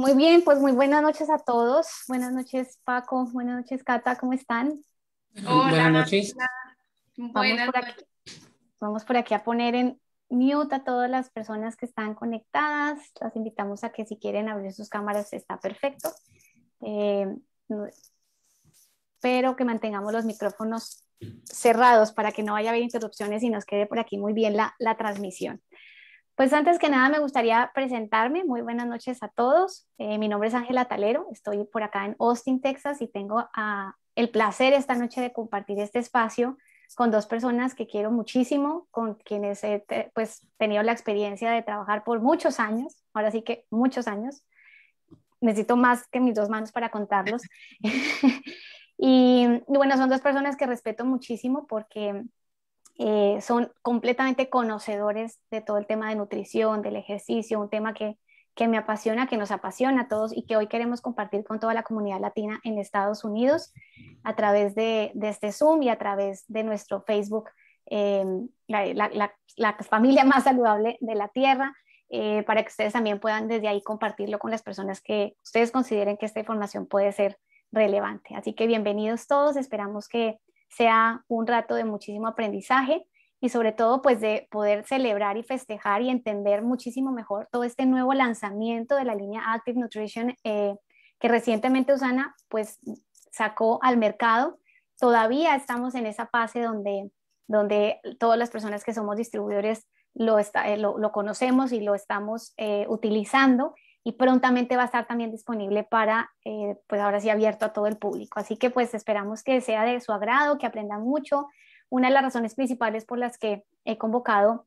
Muy bien, pues muy buenas noches a todos. Buenas noches, Paco. Buenas noches, Cata. ¿Cómo están? buenas noches. Vamos, por aquí, vamos por aquí a poner en mute a todas las personas que están conectadas. Las invitamos a que si quieren abrir sus cámaras está perfecto. Espero eh, pero que mantengamos los micrófonos cerrados para que no vaya a haber interrupciones y nos quede por aquí muy bien la transmisión. Pues antes que nada me gustaría presentarme. Muy buenas noches a todos. Eh, mi nombre es Ángela Talero. Estoy por acá en Austin, Texas y tengo ah, el placer esta noche de compartir este espacio con dos personas que quiero muchísimo, con quienes he pues, tenido la experiencia de trabajar por muchos años, ahora sí que muchos años. Necesito más que mis dos manos para contarlos. y, y bueno, son dos personas que respeto muchísimo porque eh, son completamente conocedores de todo el tema de nutrición, del ejercicio, un tema que, me apasiona, que nos apasiona a todos y que hoy queremos compartir con toda la comunidad latina en Estados Unidos a través de, este Zoom y a través de nuestro Facebook, eh, la, familia más saludable de la Tierra, eh, para que ustedes también puedan desde ahí compartirlo con las personas que ustedes consideren que esta información puede ser relevante. Así que bienvenidos todos, esperamos que sea un rato de muchísimo aprendizaje y sobre todo pues de poder celebrar y festejar y entender muchísimo mejor todo este nuevo lanzamiento de la línea Active Nutrition eh, que recientemente Usana pues sacó al mercado. Todavía estamos en esa fase donde, donde todas las personas que somos distribuidores lo, está, eh, lo, conocemos y lo estamos eh, utilizando y prontamente va a estar también disponible para, eh, pues ahora sí, abierto a todo el público. Así que pues esperamos que sea de su agrado, que aprendan mucho. Una de las razones principales por las que he convocado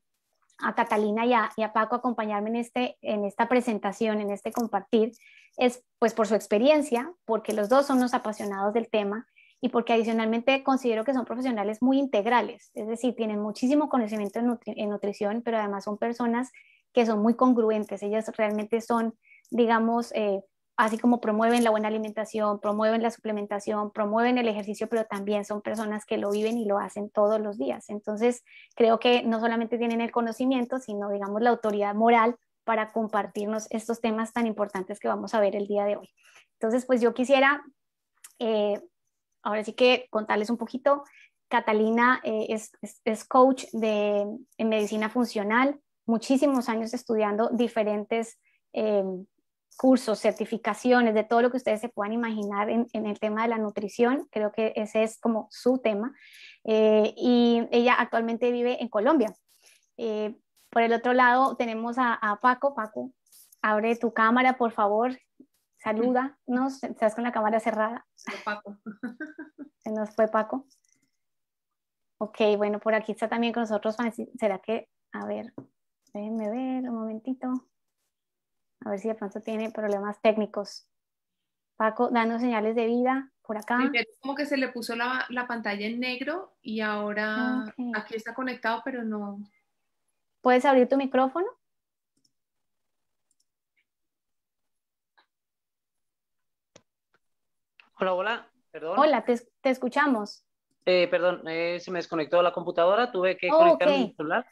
a Catalina y a, y a, acompañarme en, este, en esta presentación, en este compartir, es pues por su experiencia, porque los dos son los apasionados del tema y porque adicionalmente considero que son profesionales muy integrales, es decir, tienen muchísimo conocimiento en nutrición, pero además son personas que son muy congruentes. Ellas realmente son, digamos, eh, así como promueven la buena alimentación, promueven la suplementación, promueven el ejercicio, pero también son personas que lo viven y lo hacen todos los días. Entonces, creo que no solamente tienen el conocimiento, sino, digamos, la autoridad moral para compartirnos estos temas tan importantes que vamos a ver el día de hoy. Entonces, pues yo quisiera, eh, ahora sí que contarles un poquito. Catalina eh, es, coach de, en medicina funcional, muchísimos años estudiando diferentes eh, cursos, certificaciones, de todo lo que ustedes se puedan imaginar en, el tema de la nutrición. Creo que ese es como su tema. Eh, y ella actualmente vive en Colombia. Eh, por el otro lado tenemos a, Paco. Paco, abre tu cámara, por favor. Salúdanos. Estás con la cámara cerrada. Paco. Se nos fue Paco. Ok, bueno, por aquí está también con nosotros. ¿Será que, a ver, Déjenme ver un momentito. A ver si de pronto tiene problemas técnicos. Paco, dando señales de vida por acá. Como que se le puso la, pantalla en negro y ahora aquí está conectado, pero no. ¿Puedes abrir tu micrófono? Hola, hola, perdón. Hola, te, escuchamos. Eh, perdón, eh, se me desconectó la computadora, tuve que conectar mi celular.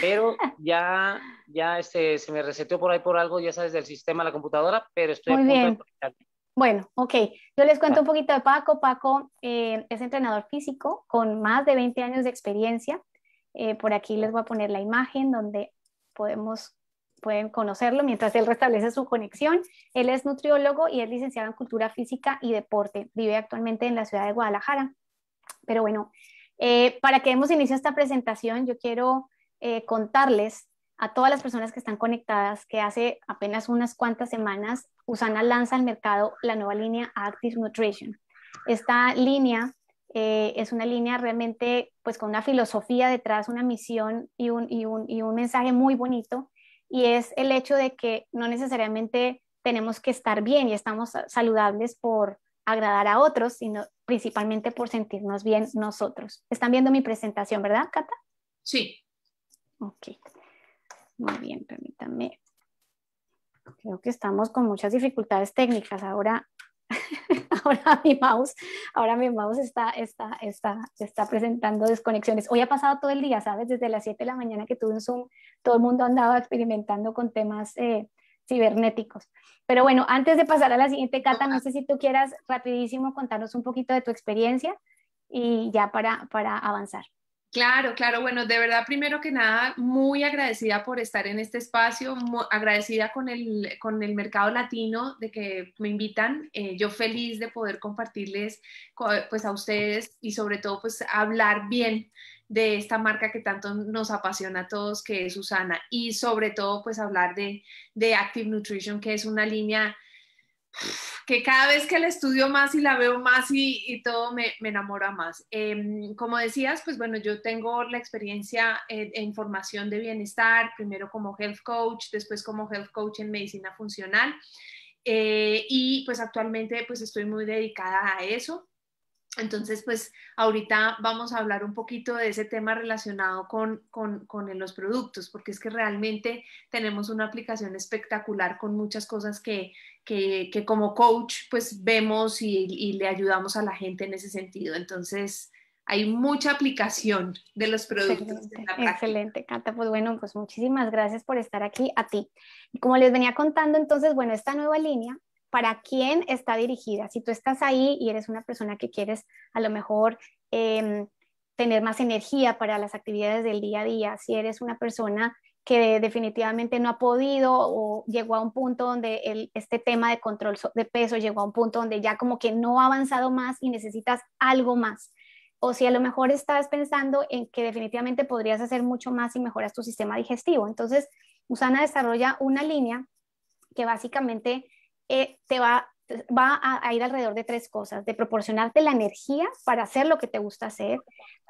Pero ya, ya este, se me reseteó por ahí por algo, ya sabes, del sistema, la computadora, pero estoy Muy bien. Bueno, ok. Yo les cuento ah. un poquito de Paco. Paco eh, es entrenador físico con más de 20 años de experiencia. Eh, por aquí les voy a poner la imagen donde podemos, pueden conocerlo mientras él restablece su conexión. Él es nutriólogo y es licenciado en cultura física y deporte. Vive actualmente en la ciudad de Guadalajara. Pero bueno, eh, para que demos inicio a esta presentación, yo quiero eh, contarles a todas las personas que están conectadas que hace apenas unas cuantas semanas Usana lanza al mercado la nueva línea Active Nutrition. Esta línea eh, es una línea realmente pues con una filosofía detrás, una misión y un, y un, y un mensaje muy bonito y es el hecho de que no necesariamente tenemos que estar bien y estamos saludables por agradar a otros, sino principalmente por sentirnos bien nosotros. Están viendo mi presentación, ¿verdad, Cata? Sí. Ok, muy bien, permítanme. Creo que estamos con muchas dificultades técnicas. Ahora, ahora mi mouse, ahora mi mouse está, está presentando desconexiones. Hoy ha pasado todo el día, ¿sabes? Desde las 7 de la mañana que tuve un Zoom, todo el mundo andaba experimentando con temas eh, cibernéticos. Pero bueno, antes de pasar a la siguiente, Cata, no sé si tú quieras rapidísimo contarnos un poquito de tu experiencia y ya para, para avanzar. Claro, claro. Bueno, de verdad, primero que nada, muy agradecida por estar en este espacio, muy agradecida con el, con el mercado latino de que me invitan. Eh, yo feliz de poder compartirles pues a ustedes y sobre todo pues hablar bien de esta marca que tanto nos apasiona a todos, que es Susana, y sobre todo pues hablar de, de Active Nutrition, que es una línea que cada vez que la estudio más y la veo más y, todo me, enamora más. Em, como decías, pues bueno, yo tengo la experiencia en, formación de bienestar, primero como health coach, después como health coach en medicina funcional eh, y pues actualmente pues estoy muy dedicada a eso. Entonces, pues ahorita vamos a hablar un poquito de ese tema relacionado con, con, los productos, porque es que realmente tenemos una aplicación espectacular con muchas cosas que, que, como coach pues vemos y, le ayudamos a la gente en ese sentido. Entonces, hay mucha aplicación de los productos. Excelente, la excelente, Cata. Pues bueno, pues muchísimas gracias por estar aquí a ti. Y como les venía contando, entonces, bueno, esta nueva línea, ¿para quién está dirigida? Si tú estás ahí y eres una persona que quieres a lo mejor em, tener más energía para las actividades del día a día, si eres una persona que definitivamente no ha podido o llegó a un punto donde este tema de control de peso llegó a un punto donde ya como que no ha avanzado más y necesitas algo más. O si a lo mejor estás pensando en que definitivamente podrías hacer mucho más y mejoras tu sistema digestivo. Entonces, Usana desarrolla una línea que básicamente eh, te va, va a ir alrededor de tres cosas, de proporcionarte la energía para hacer lo que te gusta hacer,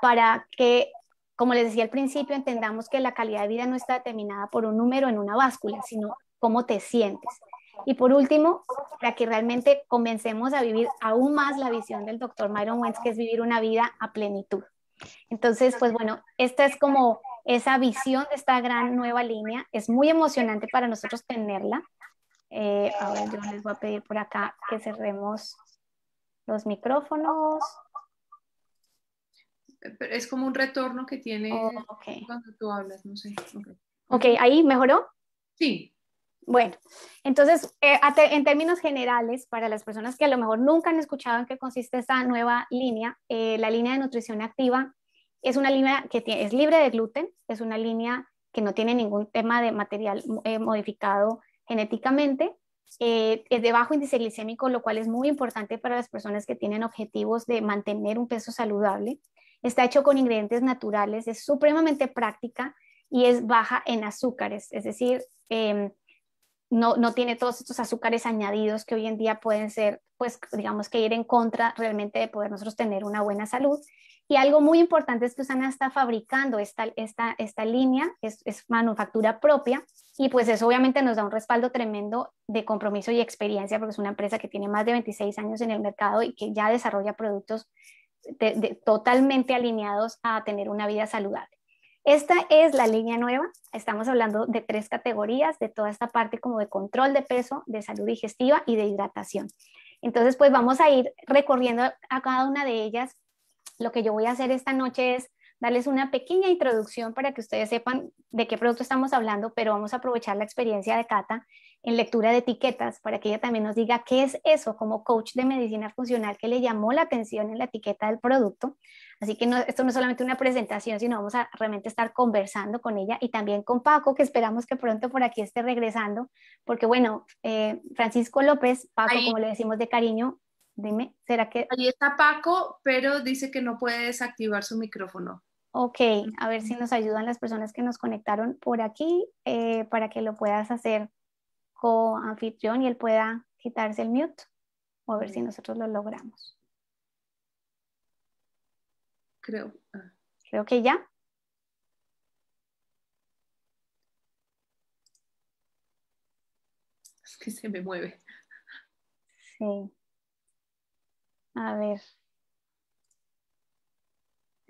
para que como les decía al principio, entendamos que la calidad de vida no está determinada por un número en una báscula, sino cómo te sientes. Y por último, para que realmente comencemos a vivir aún más la visión del doctor Myron Wentz, que es vivir una vida a plenitud. Entonces, pues bueno, esta es como esa visión de esta gran nueva línea. Es muy emocionante para nosotros tenerla. Eh, ahora yo les voy a pedir por acá que cerremos los micrófonos es como un retorno que tiene oh, cuando tú hablas, no sé. ok, ¿ahí mejoró? Sí. Bueno, entonces, eh, en términos generales, para las personas que a lo mejor nunca han escuchado en qué consiste esta nueva línea, eh, la línea de nutrición activa es una línea que es libre de gluten, es una línea que no tiene ningún tema de material eh, modificado genéticamente, es de bajo índice glicémico, lo cual es muy importante para las personas que tienen objetivos de mantener un peso saludable está hecho con ingredientes naturales, es supremamente práctica y es baja en azúcares, es decir, em, no, no, tiene todos estos azúcares añadidos que hoy en día pueden ser, pues digamos que ir en contra realmente de poder nosotros tener una buena salud. Y algo muy importante es que Usana está fabricando esta, esta, esta línea, es, es manufactura propia, y pues eso obviamente nos da un respaldo tremendo de compromiso y experiencia, porque es una empresa que tiene más de 26 años en el mercado y que ya desarrolla productos totalmente alineados a tener una vida saludable. Esta es la línea nueva. Estamos hablando de tres categorías, de toda esta parte como de control de peso, de salud digestiva y de hidratación. Entonces, pues vamos a ir recorriendo a cada una de ellas. Lo que yo voy a hacer esta noche es darles una pequeña introducción para que ustedes sepan de qué producto estamos hablando, pero vamos a aprovechar la experiencia de Cata en lectura de etiquetas, para que ella también nos diga qué es eso como coach de medicina funcional que le llamó la atención en la etiqueta del producto. Así que esto no es solamente una presentación, sino vamos a realmente estar conversando con ella y también con Paco, que esperamos que pronto por aquí esté regresando, porque bueno, eh, Francisco López, Paco, como le decimos de cariño, dime, ¿será que... Ahí está Paco, pero dice que no puede desactivar su micrófono. Ok, a ver si nos ayudan las personas que nos conectaron por aquí eh, para que lo puedas hacer anfitrión y él pueda quitarse el mute o a ver si mm. nosotros lo logramos. Creo. Creo que ya. Es que se me mueve. Sí. A ver.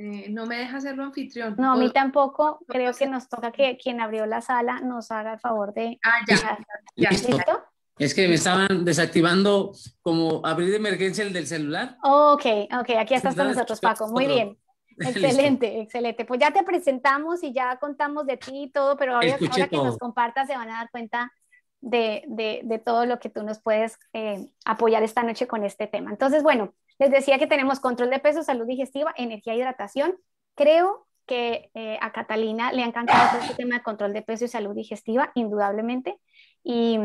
Eh, no me deja hacerlo anfitrión. No, a mí tampoco. Creo que nos toca que quien abrió la sala nos haga el favor de. Ah, ya. ya, ¿Listo? Es que me estaban desactivando como abrir de emergencia el del celular. Oh, ok, ok, aquí estás con nosotros, Paco. Muy bien. Excelente, excelente. Pues ya te presentamos y ya contamos de ti y todo, pero ahora, que nos compartas se van a dar cuenta de, todo lo que tú nos puedes eh, apoyar esta noche con este tema. Entonces, bueno, les decía que tenemos control de peso, salud digestiva, energía, e hidratación. Creo que eh, a Catalina le ha encantado este tema de control de peso y salud digestiva, indudablemente. Y,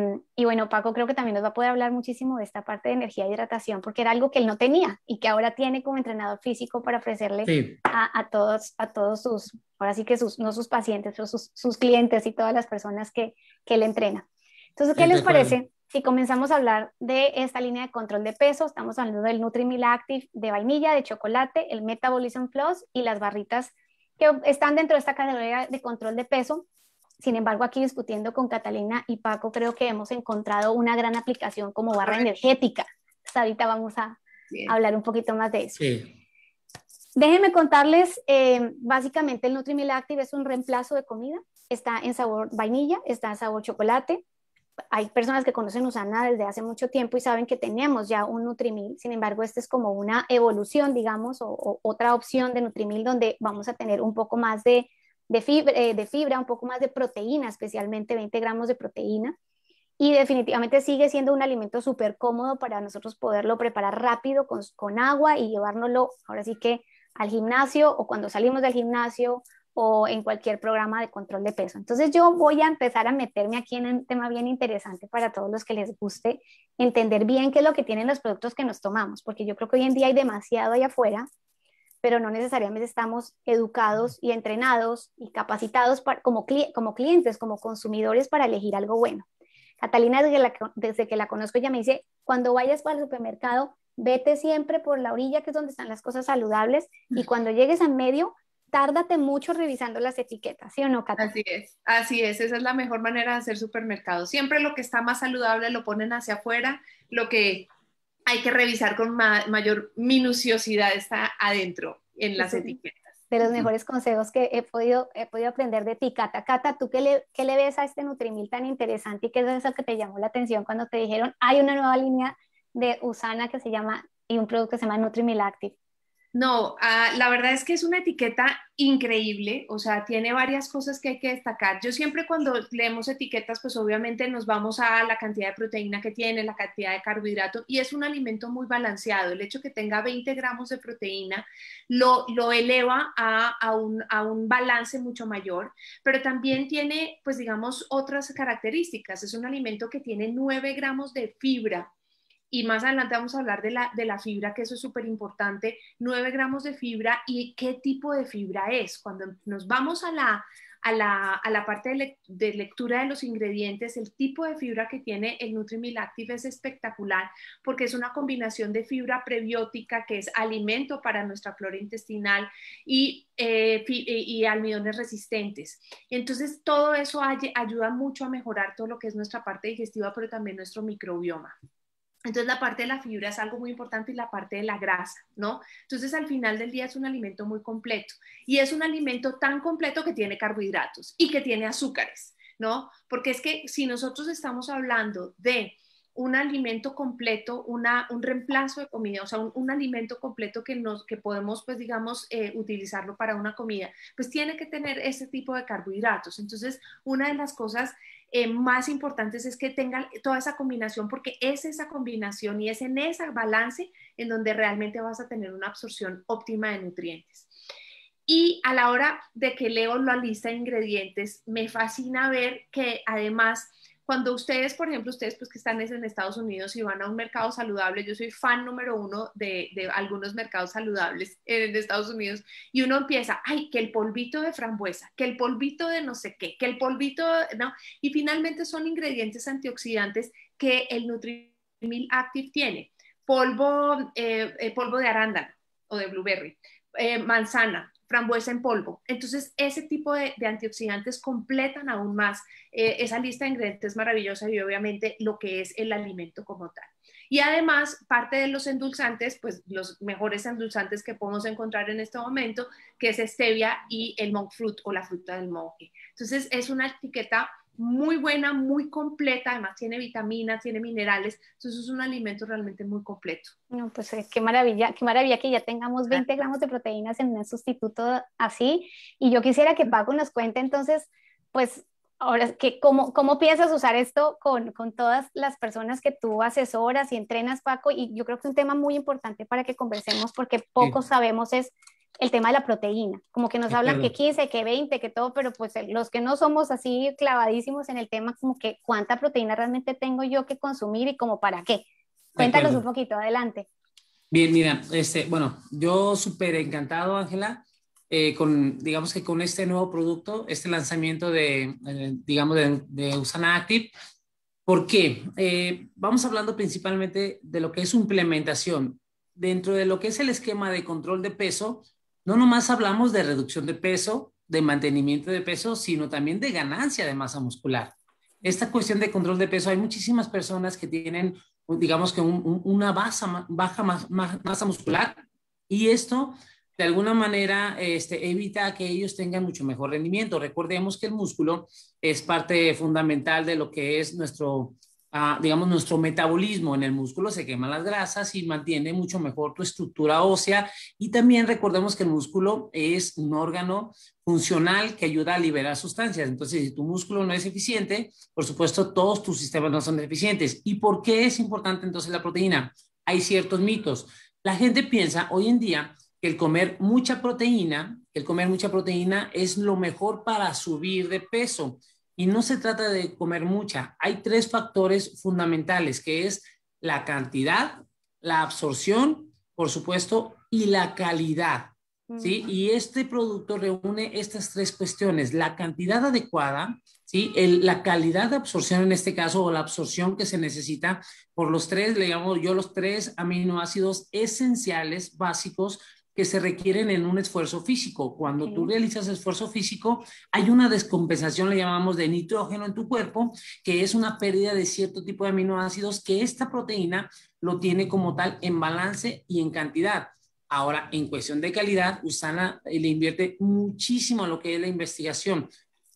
bueno, Paco creo que también nos va a poder hablar muchísimo de esta parte de energía y e hidratación, porque era algo que él no tenía y que ahora tiene como entrenador físico para ofrecerle a, todos, a todos sus, ahora sí que sus, no sus pacientes, pero sus, clientes y todas las personas que, que él entrena. Entonces, ¿qué les parece? si comenzamos a hablar de esta línea de control de peso, estamos hablando del Nutrimil Active de vainilla, de chocolate, el Metabolism Plus y las barritas que están dentro de esta categoría de control de peso. Sin embargo, aquí discutiendo con Catalina y Paco, creo que hemos encontrado una gran aplicación como barra energética. Hasta pues ahorita vamos a hablar un poquito más de eso. Déjenme contarles, eh, básicamente el Nutrimil Active es un reemplazo de comida. Está en sabor vainilla, está en sabor chocolate, hay personas que conocen Usana desde hace mucho tiempo y saben que tenemos ya un Nutrimil, sin embargo, este es como una evolución, digamos, o, otra opción de Nutrimil donde vamos a tener un poco más de, eh, fibra, un poco más de proteína, especialmente 20 gramos de proteína. Y definitivamente sigue siendo un alimento súper cómodo para nosotros poderlo preparar rápido con agua y llevárnoslo, ahora sí que al gimnasio o cuando salimos del gimnasio o en cualquier programa de control de peso. Entonces yo voy a empezar a meterme aquí en un tema bien interesante para todos los que les guste entender bien qué es lo que tienen los productos que nos tomamos, porque yo creo que hoy en día hay demasiado allá afuera, pero no necesariamente estamos educados y entrenados y capacitados como, como clientes, como consumidores para elegir algo bueno. Catalina, desde, que la conozco, ella me dice, cuando vayas para el supermercado, vete siempre por la orilla, que es donde están las cosas saludables, y cuando llegues a medio, tárdate mucho revisando las etiquetas, ¿sí o no, Cata? Así es, así es, esa es la mejor manera de hacer supermercado. Siempre lo que está más saludable lo ponen hacia afuera, lo que hay que revisar con mayor minuciosidad está adentro en las etiquetas. De los mejores consejos que he podido, he podido aprender de ti, Cata. Cata, ¿tú qué le, ves a este Nutrimil tan interesante y qué es eso que te llamó la atención cuando te dijeron hay una nueva línea de Usana que se llama y un producto que se llama Nutrimil Active? No, ah, la verdad es que es una etiqueta increíble, o sea, tiene varias cosas que hay que destacar. Yo siempre cuando leemos etiquetas, pues obviamente nos vamos a la cantidad de proteína que tiene, la cantidad de carbohidrato, y es un alimento muy balanceado. El hecho que tenga 20 gramos de proteína lo, eleva a, un, a un balance mucho mayor, pero también tiene, pues digamos, otras características. Es un alimento que tiene 9 gramos de fibra y más adelante vamos a hablar de la, fibra, que eso es súper importante, 9 gramos de fibra y qué tipo de fibra es. Cuando nos vamos a la, parte de, lectura de los ingredientes, el tipo de fibra que tiene el Nutrimil Active es espectacular porque es una combinación de fibra prebiótica, que es alimento para nuestra flora intestinal, y, eh, eh, y almidones resistentes. Entonces, todo eso ayuda mucho a mejorar todo lo que es nuestra parte digestiva, pero también nuestro microbioma. Entonces la parte de la fibra es algo muy importante y la parte de la grasa, ¿no? Entonces al final del día es un alimento muy completo y es un alimento tan completo que tiene carbohidratos y que tiene azúcares, ¿no? Porque es que si nosotros estamos hablando de un alimento completo, una, un reemplazo de comida, o sea, un, alimento completo que, nos, que podemos, pues digamos, eh, utilizarlo para una comida, pues tiene que tener ese tipo de carbohidratos. Entonces, una de las cosas eh, más importantes es que tenga toda esa combinación, porque es esa combinación y es en ese balance en donde realmente vas a tener una absorción óptima de nutrientes. Y a la hora de que leo la lista de ingredientes, me fascina ver que además cuando ustedes, por ejemplo, ustedes pues que están en Estados Unidos y van a un mercado saludable, yo soy fan número uno de, algunos mercados saludables en Estados Unidos, y uno empieza, ay, que el polvito de frambuesa, que el polvito de no sé qué, que el polvito, no, y finalmente son ingredientes antioxidantes que el Nutrimil Active tiene. Polvo, eh, eh, polvo de arándano o de blueberry, eh, manzana, frambuesa en polvo. Entonces, ese tipo de, antioxidantes completan aún más eh, esa lista de ingredientes maravillosa y obviamente lo que es el alimento como tal. Y además, parte de los endulzantes, pues los mejores endulzantes que podemos encontrar en este momento, que es stevia y el monk fruit o la fruta del monje. Entonces, es una etiqueta muy buena, muy completa, además tiene vitaminas, tiene minerales, entonces es un alimento realmente muy completo. No, pues eh, qué maravilla, qué maravilla que ya tengamos 20 gramos de proteínas en un sustituto así, y yo quisiera que Paco nos cuente entonces, pues ahora, que cómo, ¿cómo piensas usar esto con, con todas las personas que tú asesoras y entrenas, Paco? Y yo creo que es un tema muy importante para que conversemos porque poco sabemos es el tema de la proteína, como que nos hablan que 15, que 20, que todo, pero pues los que no somos así clavadísimos en el tema, como que cuánta proteína realmente tengo yo que consumir y como para qué. Cuéntanos un poquito, adelante. Bien, mira, este, bueno, yo súper encantado, Ángela, eh, con, digamos que con este nuevo producto, este lanzamiento de, eh, digamos, de, Usana Active. ¿Por qué? Eh, vamos hablando principalmente de lo que es su implementación. Dentro de lo que es el esquema de control de peso, no nomás hablamos de reducción de peso, de mantenimiento de peso, sino también de ganancia de masa muscular. Esta cuestión de control de peso, hay muchísimas personas que tienen, digamos que una baja, masa muscular y esto de alguna manera este, evita que ellos tengan mucho mejor rendimiento. Recordemos que el músculo es parte fundamental de lo que es nuestro digamos, nuestro metabolismo en el músculo, se quema las grasas y mantiene mucho mejor tu estructura ósea. Y también recordemos que el músculo es un órgano funcional que ayuda a liberar sustancias. Entonces, si tu músculo no es eficiente, por supuesto, todos tus sistemas no son eficientes. ¿Y por qué es importante entonces la proteína? Hay ciertos mitos. La gente piensa hoy en día que el comer mucha proteína, el comer mucha proteína es lo mejor para subir de peso. Y no se trata de comer mucha. Hay tres factores fundamentales, que es la cantidad, la absorción, por supuesto, y la calidad. ¿sí? Y este producto reúne estas tres cuestiones, la cantidad adecuada, ¿sí? El, la calidad de absorción en este caso o la absorción que se necesita por los tres, le llamo yo los tres aminoácidos esenciales básicos que se requieren en un esfuerzo físico. Cuando tú realizas esfuerzo físico, hay una descompensación, le llamamos de nitrógeno en tu cuerpo, que es una pérdida de cierto tipo de aminoácidos que esta proteína lo tiene como tal en balance y en cantidad. Ahora, en cuestión de calidad, Usana eh, le invierte muchísimo a lo que es la investigación.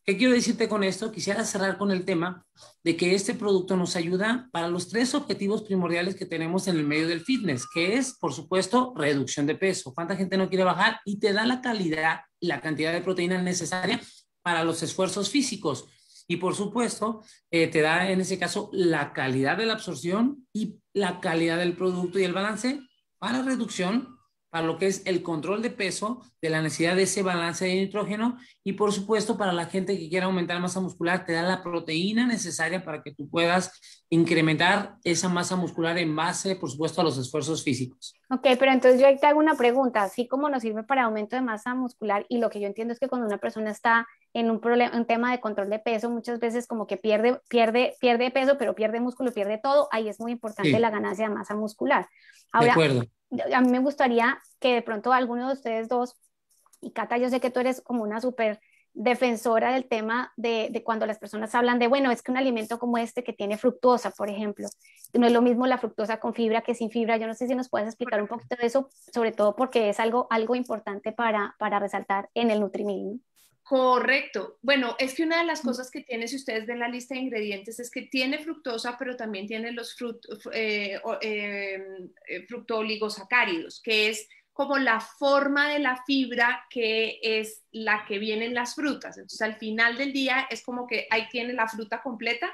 ¿Qué quiero decirte con esto? Quisiera cerrar con el tema de que este producto nos ayuda para los tres objetivos primordiales que tenemos en el medio del fitness, que es, por supuesto, reducción de peso. ¿Cuánta gente no quiere bajar? Y te da la calidad la cantidad de proteína necesaria para los esfuerzos físicos. Y por supuesto, eh, te da en ese caso la calidad de la absorción y la calidad del producto y el balance para reducción lo que es el control de peso, de la necesidad de ese balance de nitrógeno y por supuesto para la gente que quiera aumentar masa muscular, te da la proteína necesaria para que tú puedas incrementar esa masa muscular en base, por supuesto, a los esfuerzos físicos. Ok, pero entonces yo te hago una pregunta, así como nos sirve para aumento de masa muscular y lo que yo entiendo es que cuando una persona está en un, problema, un tema de control de peso, muchas veces como que pierde, pierde, pierde peso, pero pierde músculo, pierde todo, ahí es muy importante la ganancia de masa muscular. Ahora, a mí me gustaría que de pronto alguno de ustedes dos, y Cata, yo sé que tú eres como una súper defensora del tema de, cuando las personas hablan de, bueno, es que un alimento como este que tiene fructosa, por ejemplo, no es lo mismo la fructosa con fibra que sin fibra. Yo no sé si nos puedes explicar un poquito de eso, sobre todo porque es algo, algo importante para, resaltar en el Nutrimil. Correcto. Bueno, es que una de las cosas que tiene, si ustedes ven la lista de ingredientes, es que tiene fructosa, pero también tiene los fructoligosacáridos, eh, em, eh que es como la forma de la fibra que es la que viene las frutas. Entonces, al final del día es como que ahí tiene la fruta completa,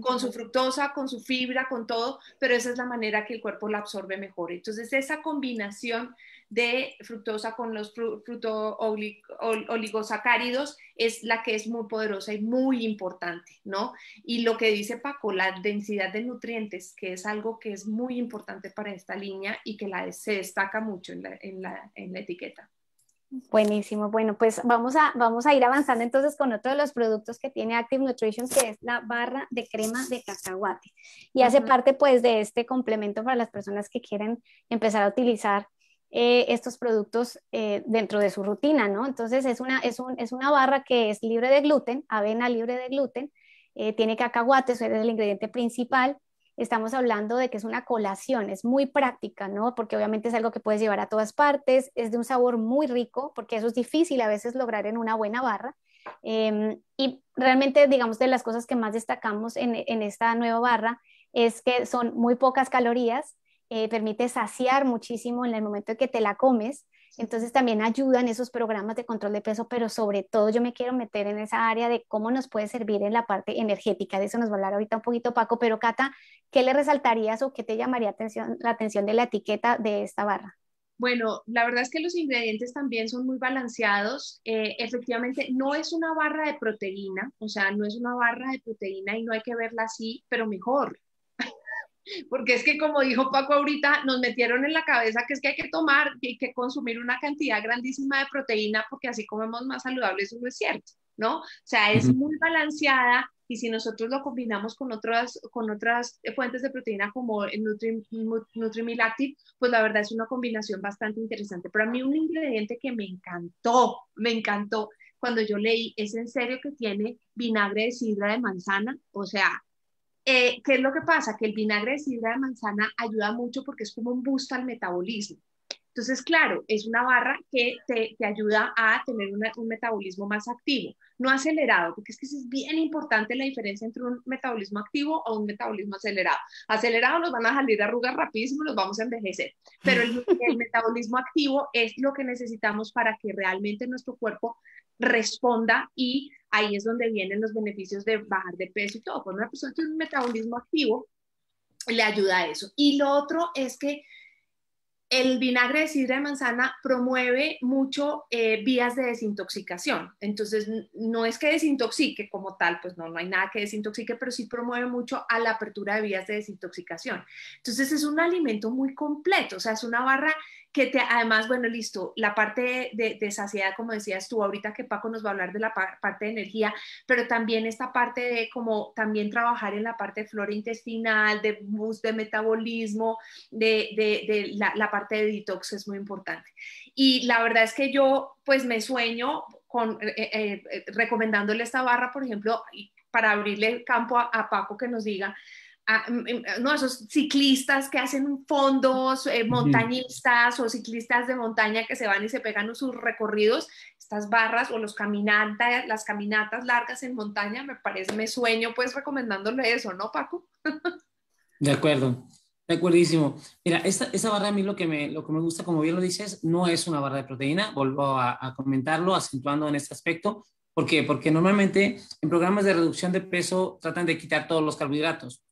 con su fructosa, con su fibra, con todo, pero esa es la manera que el cuerpo la absorbe mejor. Entonces, esa combinación de fructosa con los fruto oligosacáridos es la que es muy poderosa y muy importante, ¿no? Y lo que dice Paco, la densidad de nutrientes, que es algo que es muy importante para esta línea y que la, se destaca mucho en la, en la, en la etiqueta. Buenísimo, bueno, pues vamos a, vamos a ir avanzando entonces con otro de los productos que tiene Active Nutrition, que es la barra de crema de cacahuate. Y hace parte pues de este complemento para las personas que quieren empezar a utilizar eh, estos productos eh, dentro de su rutina, ¿no? Entonces es una, es, una barra que es libre de gluten, avena libre de gluten, eh, tiene cacahuate, eso es el ingrediente principal, estamos hablando de que es una colación, es muy práctica, ¿no? Porque obviamente es algo que puedes llevar a todas partes, es de un sabor muy rico, porque eso es difícil a veces lograr en una buena barra. Em, y realmente, digamos, de las cosas que más destacamos en, en, esta nueva barra es que son muy pocas calorías, eh, permite saciar muchísimo en el momento que te la comes. Entonces también ayudan esos programas de control de peso, pero sobre todo yo me quiero meter en esa área de cómo nos puede servir en la parte energética. De eso nos va a hablar ahorita un poquito Paco, pero Cata, ¿qué le resaltarías o qué te llamaría atención, la atención de la etiqueta de esta barra? Bueno, la verdad es que los ingredientes también son muy balanceados. Eh, efectivamente, no es una barra de proteína, o sea, no es una barra de proteína y no hay que verla así, pero mejor porque es que como dijo Paco ahorita, nos metieron en la cabeza que es que hay que tomar y que consumir una cantidad grandísima de proteína porque así comemos más saludable, eso no es cierto, ¿no? O sea, es muy balanceada y si nosotros lo combinamos con otras, con otras fuentes de proteína como el nutri pues la verdad es una combinación bastante interesante. Pero a mí un ingrediente que me encantó, me encantó cuando yo leí, es en serio que tiene vinagre de sidra de manzana, o sea, eh, ¿Qué es lo que pasa? Que el vinagre de sidra de manzana ayuda mucho porque es como un boost al metabolismo. Entonces, claro, es una barra que te, ayuda a tener un metabolismo más activo, no acelerado, porque es que es bien importante la diferencia entre un metabolismo activo o un metabolismo acelerado. Acelerado nos van a salir arrugas rapidísimo, nos vamos a envejecer, pero el metabolismo activo es lo que necesitamos para que realmente nuestro cuerpo responda y ahí es donde vienen los beneficios de bajar de peso y todo. Cuando una persona tiene un metabolismo activo, le ayuda a eso. Y lo otro es que el vinagre de sidra de manzana promueve mucho eh, vías de desintoxicación. Entonces, no es que desintoxique como tal, pues no, no hay nada que desintoxique, pero sí promueve mucho a la apertura de vías de desintoxicación. Entonces, es un alimento muy completo, o sea, es una barra que además, bueno, listo, la parte de, saciedad, como decías tú, ahorita que Paco nos va a hablar de la parte de energía, pero también esta parte de como también trabajar en la parte de flora intestinal, de bus, de metabolismo, de, de, la, parte de detox es muy importante. Y la verdad es que yo pues me sueño con, eh, eh, eh, recomendándole esta barra, por ejemplo, para abrirle el campo a, Paco que nos diga, Mm, mm, eh, no, esos ciclistas que hacen fondos, eh, montañistas o ciclistas de montaña que se van y se pegan sus recorridos, estas barras o los caminantes, las caminatas largas en montaña, me parece, me sueño pues recomendándole eso, ¿no, Paco? De acuerdo, de acuerdísimo. Mira, esta, barra a mí lo que, me, lo que me gusta, como bien lo dices, no es una barra de proteína, vuelvo a, a comentarlo, acentuando en este aspecto. ¿Por qué? Porque normalmente en programas de reducción de peso tratan de quitar todos los carbohidratos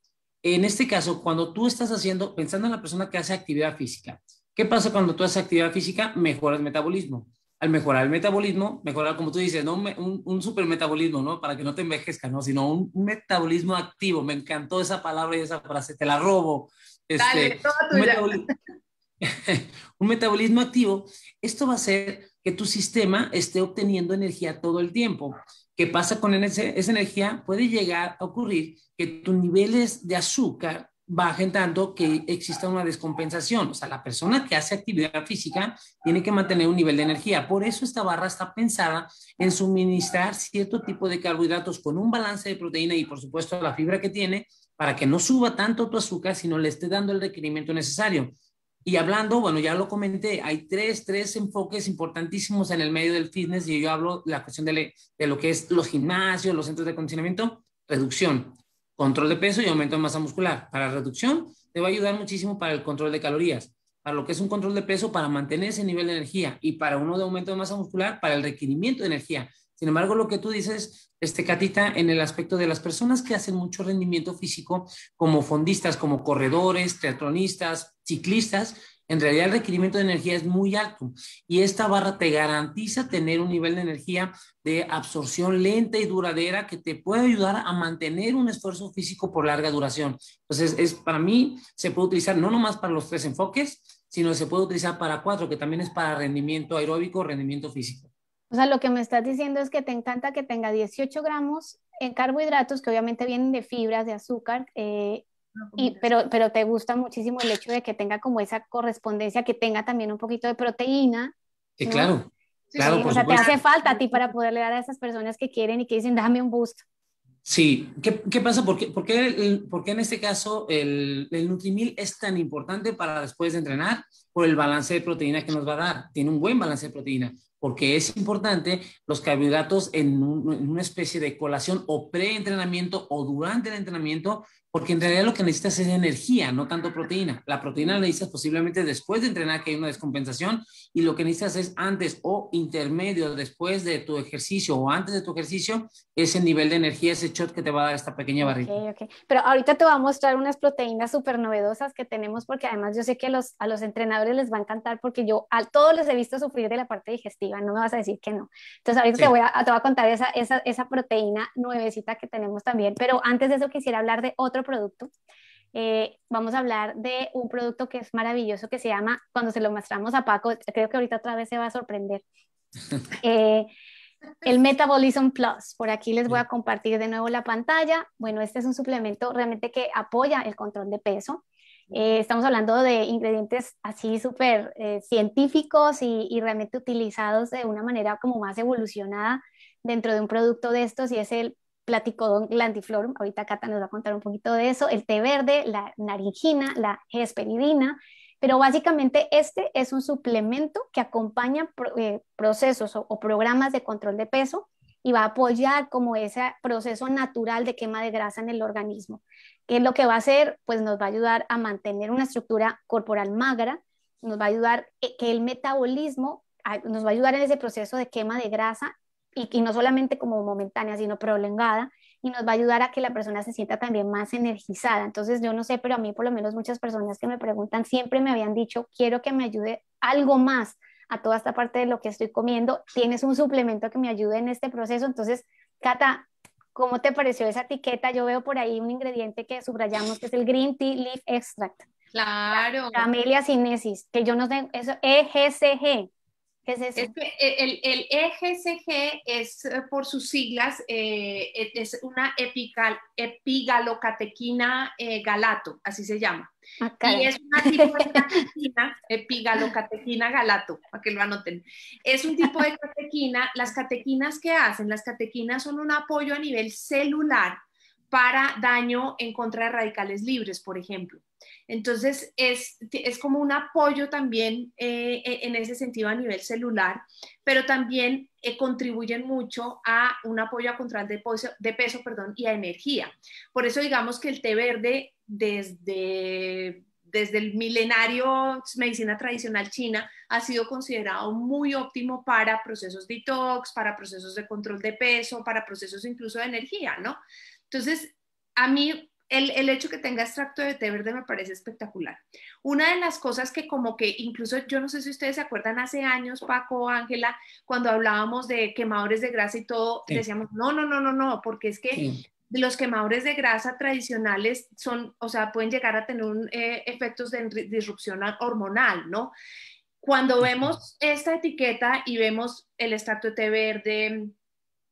en este caso, cuando tú estás haciendo, pensando en la persona que hace actividad física, ¿qué pasa cuando tú haces actividad física? Mejoras el metabolismo. Al mejorar el metabolismo, mejorar, como tú dices, ¿no? un, un super metabolismo, ¿no? Para que no te envejezca, ¿no? Sino un, metabolismo activo. Me encantó esa palabra y esa frase, te la robo. Este, Dale, un, metabolismo, un metabolismo activo. Esto va a hacer que tu sistema esté obteniendo energía todo el tiempo. ¿Qué pasa con esa energía? Puede llegar a ocurrir que tus niveles de azúcar bajen tanto que exista una descompensación. O sea, la persona que hace actividad física tiene que mantener un nivel de energía. Por eso esta barra está pensada en suministrar cierto tipo de carbohidratos con un balance de proteína y, por supuesto, la fibra que tiene para que no suba tanto tu azúcar, sino le esté dando el requerimiento necesario. Y hablando, bueno, ya lo comenté, hay tres, tres enfoques importantísimos en el medio del fitness y yo hablo de la cuestión de, lo que es los gimnasios, los centros de acondicionamiento, reducción, control de peso y aumento de masa muscular. Para reducción te va a ayudar muchísimo para el control de calorías, para lo que es un control de peso, para mantener ese nivel de energía y para uno de aumento de masa muscular, para el requerimiento de energía. Sin embargo, lo que tú dices, este, Catita, en el aspecto de las personas que hacen mucho rendimiento físico, como fondistas, como corredores, teatronistas, ciclistas, en realidad el requerimiento de energía es muy alto y esta barra te garantiza tener un nivel de energía de absorción lenta y duradera que te puede ayudar a mantener un esfuerzo físico por larga duración. Entonces, es, para mí se puede utilizar no nomás para los tres enfoques, sino se puede utilizar para cuatro, que también es para rendimiento aeróbico, rendimiento físico. O sea, lo que me estás diciendo es que te encanta que tenga 18 gramos en carbohidratos, que obviamente vienen de fibras, de azúcar, eh, y, pero, pero te gusta muchísimo el hecho de que tenga como esa correspondencia, que tenga también un poquito de proteína. Claro, claro. o sea, te hace falta a ti para poderle dar a esas personas que quieren y que dicen, dame un boost. Sí, ¿qué, pasa? ¿Por qué, en este caso el, el Nutrimil es tan importante para después de entrenar? Por el balance de proteína que nos va a dar. Tiene un buen balance de proteína porque es importante los carbohidratos en, en una especie de colación o preentrenamiento o durante el entrenamiento porque en realidad lo que necesitas es energía, no tanto proteína. La proteína la necesitas posiblemente después de entrenar, que hay una descompensación, y lo que necesitas es antes o intermedio, después de tu ejercicio o antes de tu ejercicio, ese nivel de energía, ese shot que te va a dar esta pequeña barrita. Okay, okay. Pero ahorita te voy a mostrar unas proteínas súper novedosas que tenemos, porque además yo sé que los, a los entrenadores les va a encantar, porque yo a todos los he visto sufrir de la parte digestiva, no me vas a decir que no. Entonces ahorita te, voy a, te voy a contar esa, esa, esa proteína nuevecita que tenemos también, pero antes de eso quisiera hablar de otro producto. Eh, vamos a hablar de un producto que es maravilloso que se llama, cuando se lo mostramos a Paco, creo que ahorita otra vez se va a sorprender. Eh, el Metabolism Plus. Por aquí les voy a compartir de nuevo la pantalla. Bueno, este es un suplemento realmente que apoya el control de peso. Eh, estamos hablando de ingredientes así súper científicos y, realmente utilizados de una manera como más evolucionada dentro de un producto de estos y es el don Glantiflorum. ahorita Cata nos va a contar un poquito de eso, el té verde, la naringina, la hesperidina, pero básicamente este es un suplemento que acompaña eh, procesos o, programas de control de peso y va a apoyar como ese proceso natural de quema de grasa en el organismo. que es lo que va a hacer? Pues nos va a ayudar a mantener una estructura corporal magra, nos va a ayudar eh, que el metabolismo nos va a ayudar en ese proceso de quema de grasa y, no solamente como momentánea, sino prolongada, y nos va a ayudar a que la persona se sienta también más energizada. Entonces, yo no sé, pero a mí por lo menos muchas personas que me preguntan siempre me habían dicho, quiero que me ayude algo más a toda esta parte de lo que estoy comiendo, tienes un suplemento que me ayude en este proceso. Entonces, Cata, ¿cómo te pareció esa etiqueta? Yo veo por ahí un ingrediente que subrayamos, que es el Green Tea Leaf Extract. Claro. Camellia sinensis, que yo no sé, eso EGCG es este, el, EGCG e es, eh, por sus siglas, eh, e, es una epigalocatequina eh, galato, así se llama. Ah, y es una tipo de catequina, epigalocatequina galato, para que lo anoten. Es un tipo de catequina, las catequinas que hacen, las catequinas son un apoyo a nivel celular para daño en contra de radicales libres, por ejemplo. Entonces, es, es como un apoyo también eh, e, en ese sentido a nivel celular, pero también eh, contribuyen mucho a un apoyo a control de peso, de peso perdón, y a energía. Por eso digamos que el té verde desde desde el milenario medicina tradicional china, ha sido considerado muy óptimo para procesos detox, para procesos de control de peso, para procesos incluso de energía, ¿no? Entonces, a mí el, hecho que tenga extracto de té verde me parece espectacular. Una de las cosas que como que incluso, yo no sé si ustedes se acuerdan hace años, Paco, Ángela, cuando hablábamos de quemadores de grasa y todo, decíamos, no, no, no, no, no, porque es que los quemadores de grasa tradicionales son, o sea, pueden llegar a tener eh, efectos de disrupción hormonal, ¿no? Cuando vemos esta etiqueta y vemos el extracto de té verde,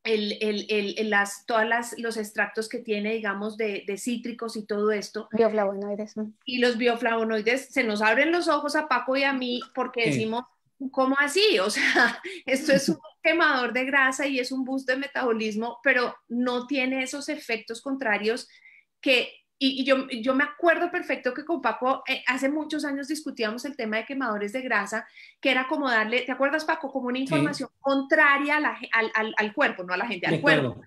el, las, todas las, los extractos que tiene, digamos, de, de cítricos y todo esto. Bioflavonoides. Y los bioflavonoides se nos abren los ojos a Paco y a mí porque decimos, ¿cómo así? O sea, esto es un quemador de grasa y es un boost de metabolismo, pero no tiene esos efectos contrarios que y, yo, me acuerdo perfecto que con Paco eh, hace muchos años discutíamos el tema de quemadores de grasa, que era como darle, ¿te acuerdas Paco? Como una información contraria al, cuerpo, no a la gente, al cuerpo.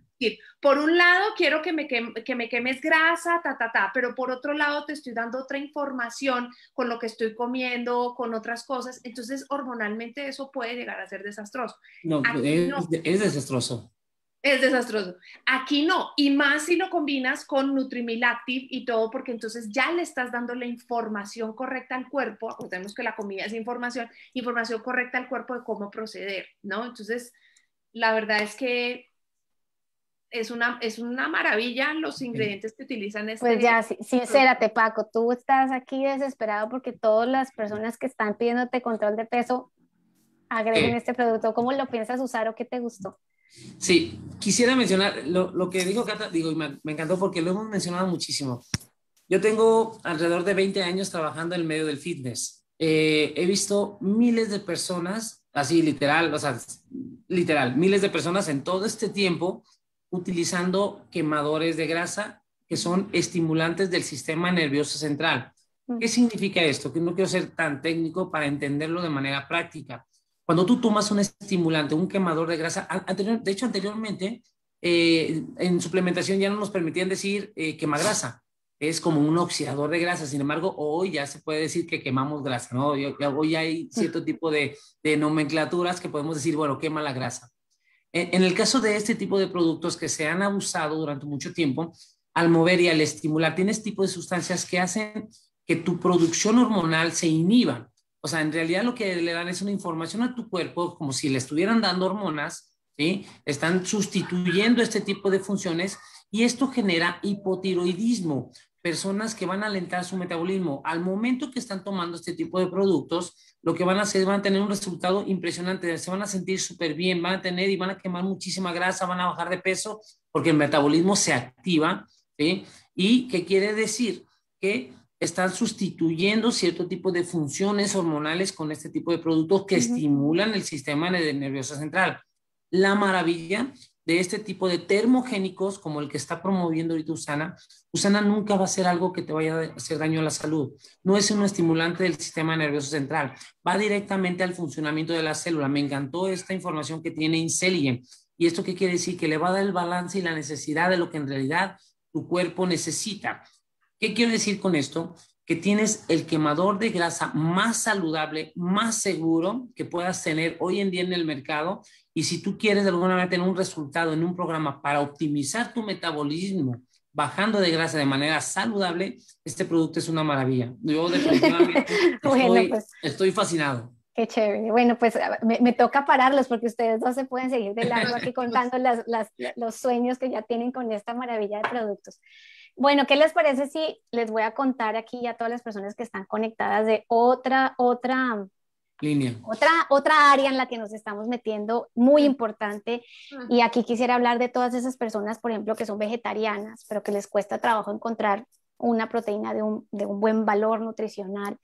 Por un lado, quiero que me, me quemes grasa, ta, ta, ta, pero por otro lado, te estoy dando otra información con lo que estoy comiendo, con otras cosas. Entonces, hormonalmente eso puede llegar a ser desastroso. no. es, desastroso. Es desastroso. Aquí no, y más si lo combinas con Nutrimil Active y todo, porque entonces ya le estás dando la información correcta al cuerpo. tenemos que la comida es información, información correcta al cuerpo de cómo proceder, ¿no? Entonces, la verdad es que es una, es una maravilla los ingredientes que utilizan. Este pues ya, sincérate, Paco, tú estás aquí desesperado porque todas las personas que están pidiéndote control de peso agreguen este producto. ¿Cómo lo piensas usar o qué te gustó? Sí, quisiera mencionar lo, lo que dijo Cata, digo, me, encantó porque lo hemos mencionado muchísimo. Yo tengo alrededor de 20 años trabajando en el medio del fitness. Eh, he visto miles de personas, así literal, o sea, literal, miles de personas en todo este tiempo utilizando quemadores de grasa que son estimulantes del sistema nervioso central. ¿Qué mm. significa esto? Que no quiero ser tan técnico para entenderlo de manera práctica. Cuando tú tomas un estimulante, un quemador de grasa, de hecho anteriormente eh, en suplementación ya no nos permitían decir eh, quema grasa, es como un oxidador de grasa, sin embargo hoy ya se puede decir que quemamos grasa, ¿no? Hoy, hay cierto tipo de, de nomenclaturas que podemos decir, bueno, quema la grasa. En, el caso de este tipo de productos que se han abusado durante mucho tiempo, al mover y al estimular, tienes este tipo de sustancias que hacen que tu producción hormonal se inhiba. O sea, en realidad lo que le dan es una información a tu cuerpo como si le estuvieran dando hormonas, ¿sí? Están sustituyendo este tipo de funciones y esto genera hipotiroidismo, personas que van a alentar su metabolismo. Al momento que están tomando este tipo de productos, lo que van a hacer, van a tener un resultado impresionante, se van a sentir súper bien, van a tener y van a quemar muchísima grasa, van a bajar de peso, porque el metabolismo se activa, ¿sí? ¿Y qué quiere decir? Que están sustituyendo cierto tipo de funciones hormonales con este tipo de productos que estimulan el sistema nervioso central. La maravilla de este tipo de termogénicos, como el que está promoviendo ahorita Usana, Usana nunca va a ser algo que te vaya a hacer daño a la salud. No es un estimulante del sistema nervioso central. Va directamente al funcionamiento de la célula. Me encantó esta información que tiene Inseligen. ¿Y esto qué quiere decir? Que le va a dar el balance y la necesidad de lo que en realidad tu cuerpo necesita. ¿Qué quiero decir con esto? Que tienes el quemador de grasa más saludable, más seguro que puedas tener hoy en día en el mercado. Y si tú quieres de alguna manera tener un resultado en un programa para optimizar tu metabolismo, bajando de grasa de manera saludable, este producto es una maravilla. Yo definitivamente pues. estoy, fascinado. Qué chévere. Bueno, pues me, toca pararlos porque ustedes no se pueden seguir de largo aquí contando los sueños que ya tienen con esta maravilla de productos. Bueno, ¿qué les parece si les voy a contar aquí a todas las personas que están conectadas de otra, otra línea? Otra, otra área en la que nos estamos metiendo muy importante. Y aquí quisiera hablar de todas esas personas, por ejemplo, que son vegetarianas, pero que les cuesta trabajo encontrar una proteína de un, de un buen valor nutricional.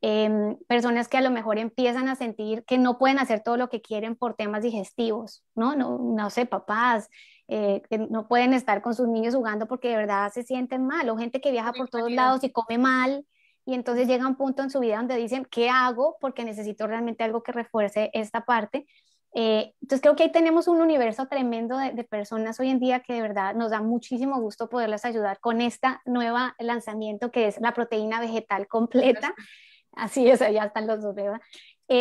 Em, personas que a lo mejor empiezan a sentir que no pueden hacer todo lo que quieren por temas digestivos, ¿no? No, no sé, papás, eh, que no pueden estar con sus niños jugando porque de verdad se sienten mal, o gente que viaja por todos lados y come mal, y entonces llega un punto en su vida donde dicen, ¿qué hago? Porque necesito realmente algo que refuerce esta parte. Eh, entonces creo que ahí tenemos un universo tremendo de, personas hoy en día que de verdad nos da muchísimo gusto poderles ayudar con esta nueva lanzamiento que es la proteína vegetal completa. Así es, ya están los dos, eh,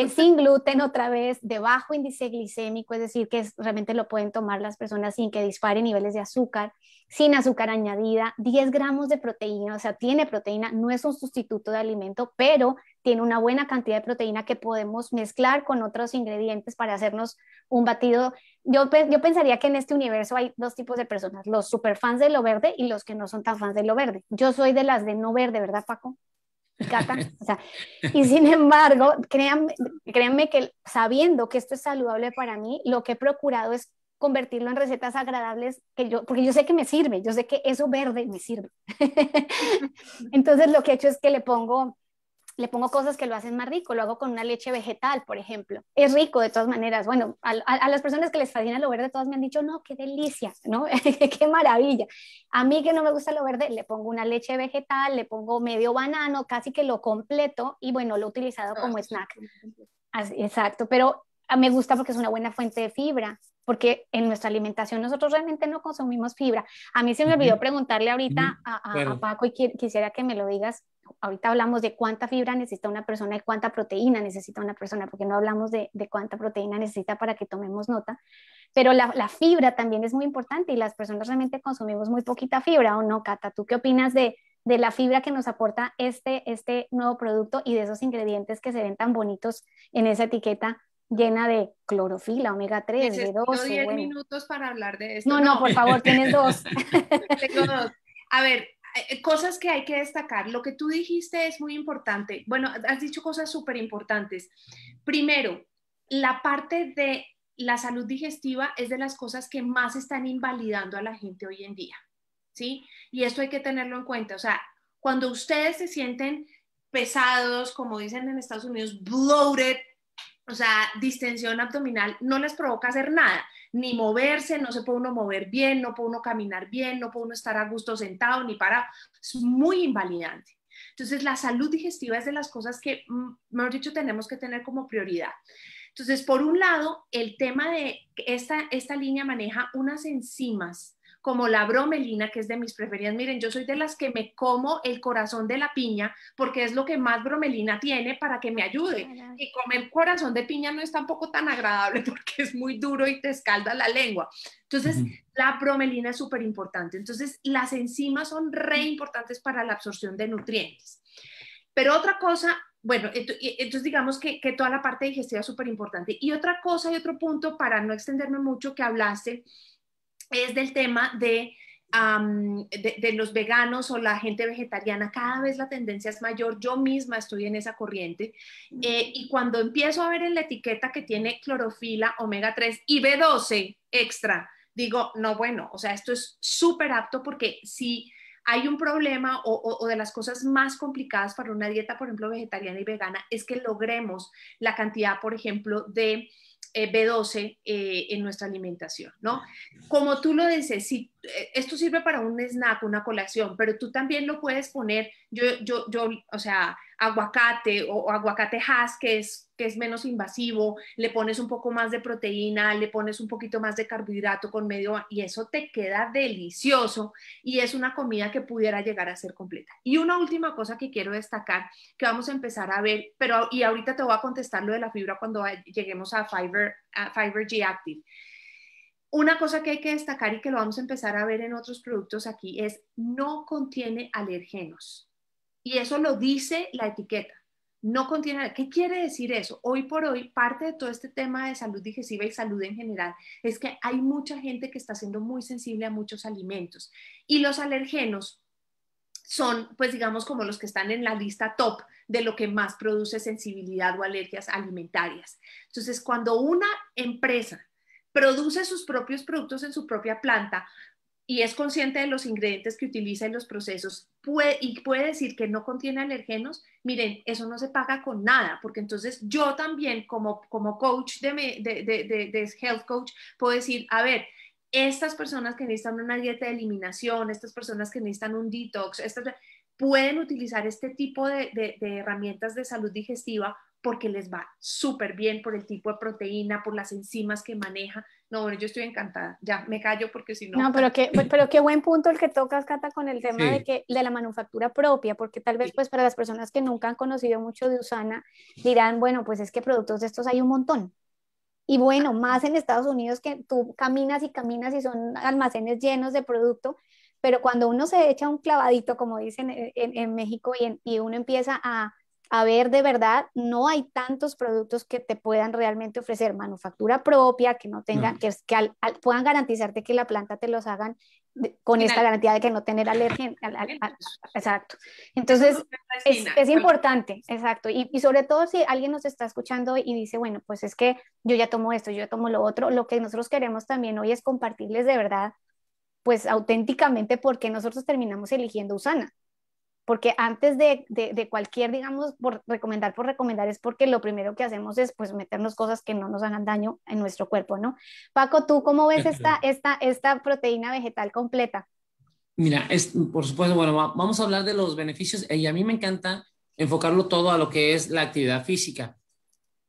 pues sin gluten otra vez, de bajo índice glicémico, es decir, que realmente lo pueden tomar las personas sin que disparen niveles de azúcar, sin azúcar añadida, 10 gramos de proteína, o sea, tiene proteína, no es un sustituto de alimento, pero tiene una buena cantidad de proteína que podemos mezclar con otros ingredientes para hacernos un batido. Yo, yo pensaría que en este universo hay dos tipos de personas, los superfans de lo verde y los que no son tan fans de lo verde. Yo soy de las de no verde, ¿verdad, Paco? y sin embargo, créanme, créanme que sabiendo que esto es saludable para mí, lo que he procurado es convertirlo en recetas agradables que yo, porque yo sé que me sirve, yo sé que eso verde me sirve. Entonces lo que he hecho es que le pongo le pongo cosas que lo hacen más rico, lo hago con una leche vegetal, por ejemplo. Es rico de todas maneras. Bueno, a, las personas que les fascina lo verde, todas me han dicho, no, qué delicia, ¿no? qué maravilla. A mí que no me gusta lo verde, le pongo una leche vegetal, le pongo medio banano, casi que lo completo y bueno, lo he utilizado ah, como snack. exacto, pero ah, me gusta porque es una buena fuente de fibra, porque en nuestra alimentación nosotros realmente no consumimos fibra. A mí se me olvidó preguntarle ahorita a, a, Paco y quisiera que me lo digas ahorita hablamos de cuánta fibra necesita una persona y cuánta proteína necesita una persona, porque no hablamos de, cuánta proteína necesita para que tomemos nota, pero la, fibra también es muy importante y las personas realmente consumimos muy poquita fibra, ¿o no, Cata? ¿Tú qué opinas de, la fibra que nos aporta este, este nuevo producto y de esos ingredientes que se ven tan bonitos en esa etiqueta llena de clorofila, omega 3, B12. Tengo 10 minutos para hablar de esto. No, no, por favor, tienes dos. Tengo dos. A ver, eh, cosas que hay que destacar. Lo que tú dijiste es muy importante. Bueno, has dicho cosas súper importantes. Primero, la parte de la salud digestiva es de las cosas que más están invalidando a la gente hoy en día, ¿sí? Y esto hay que tenerlo en cuenta. O sea, cuando ustedes se sienten pesados, como dicen en Estados Unidos, bloated, o sea, distensión abdominal no les provoca hacer nada, ni moverse, no se puede uno mover bien, no puede uno caminar bien, no puede uno estar a gusto sentado ni parado. Es muy invalidante. Entonces, la salud digestiva es de las cosas que, mm, mejor dicho, tenemos que tener como prioridad. Entonces, por un lado, el tema de esta, esta línea maneja unas enzimas como la bromelina, que es de mis preferidas. Miren, yo soy de las que me como el corazón de la piña porque es lo que más bromelina tiene para que me ayude. Y comer corazón de piña no es tampoco tan agradable porque es muy duro y te escalda la lengua. Entonces, la bromelina es súper importante. Entonces, las enzimas son re importantes para la absorción de nutrientes. Pero otra cosa bueno, entonces digamos que, que, toda la parte digestiva es súper importante. Y otra cosa y otro punto, para no extenderme mucho, que hablaste es del tema de, de, los veganos o la gente vegetariana. Cada vez la tendencia es mayor. Yo misma estoy en esa corriente. Eh, y cuando empiezo a ver en la etiqueta que tiene clorofila, omega 3 y B12 extra, digo, no, bueno, o sea, esto es súper apto porque si hay un problema o, de las cosas más complicadas para una dieta, por ejemplo, vegetariana y vegana, es que logremos la cantidad, por ejemplo, de eh, B12 eh, en nuestra alimentación, ¿no? Como tú lo dices, si, eh, esto sirve para un snack, una colación, pero tú también lo puedes poner yo, yo, yo o sea, aguacate o, aguacate has, que es, menos invasivo, le pones un poco más de proteína, le pones un poquito más de carbohidrato con medio, y eso te queda delicioso y es una comida que pudiera llegar a ser completa. Y una última cosa que quiero destacar, que vamos a empezar a ver, pero y ahorita te voy a contestar lo de la fibra cuando lleguemos a Fiber, Fiber G Active. Una cosa que hay que destacar y que lo vamos a empezar a ver en otros productos aquí es no contiene alergenos. Y eso lo dice la etiqueta. No contiene ¿Qué quiere decir eso? Hoy por hoy, parte de todo este tema de salud digestiva y salud en general es que hay mucha gente que está siendo muy sensible a muchos alimentos. Y los alergenos son, pues digamos, como los que están en la lista top de lo que más produce sensibilidad o alergias alimentarias. Entonces, cuando una empresa produce sus propios productos en su propia planta, y es consciente de los ingredientes que utiliza en los procesos puede, y puede decir que no contiene alergenos, miren, eso no se paga con nada, porque entonces yo también como, coach de, de, de, health coach puedo decir, a ver, estas personas que necesitan una dieta de eliminación, estas personas que necesitan un detox, estas, pueden utilizar este tipo de, de herramientas de salud digestiva porque les va súper bien por el tipo de proteína, por las enzimas que maneja. No, bueno, yo estoy encantada. Ya, me callo porque si no... No, pero qué, pero qué buen punto el que tocas, Cata, con el tema de, que, de la manufactura propia, porque tal vez pues para las personas que nunca han conocido mucho de Usana, dirán, bueno, pues es que productos de estos hay un montón. Y bueno, más en Estados Unidos que tú caminas y caminas y son almacenes llenos de producto, pero cuando uno se echa un clavadito, como dicen eh, en, en México, y, y uno empieza a a ver, de verdad, no hay tantos productos que te puedan realmente ofrecer manufactura propia, que no tengan, que, que puedan garantizarte que la planta te los hagan con esta garantía de que no tener alergia. exacto. Entonces, es, importante, exacto. Y, sobre todo si alguien nos está escuchando y dice, bueno, pues es que yo ya tomo esto, yo ya tomo lo otro, lo que nosotros queremos también hoy es compartirles de verdad, pues auténticamente, por qué nosotros terminamos eligiendo Usana porque antes de, de, cualquier, digamos, por recomendar por recomendar es porque lo primero que hacemos es pues meternos cosas que no nos hagan daño en nuestro cuerpo, ¿no? Paco, ¿tú cómo ves esta, esta, esta proteína vegetal completa? Mira, es, por supuesto, bueno, vamos a hablar de los beneficios eh, y a mí me encanta enfocarlo todo a lo que es la actividad física.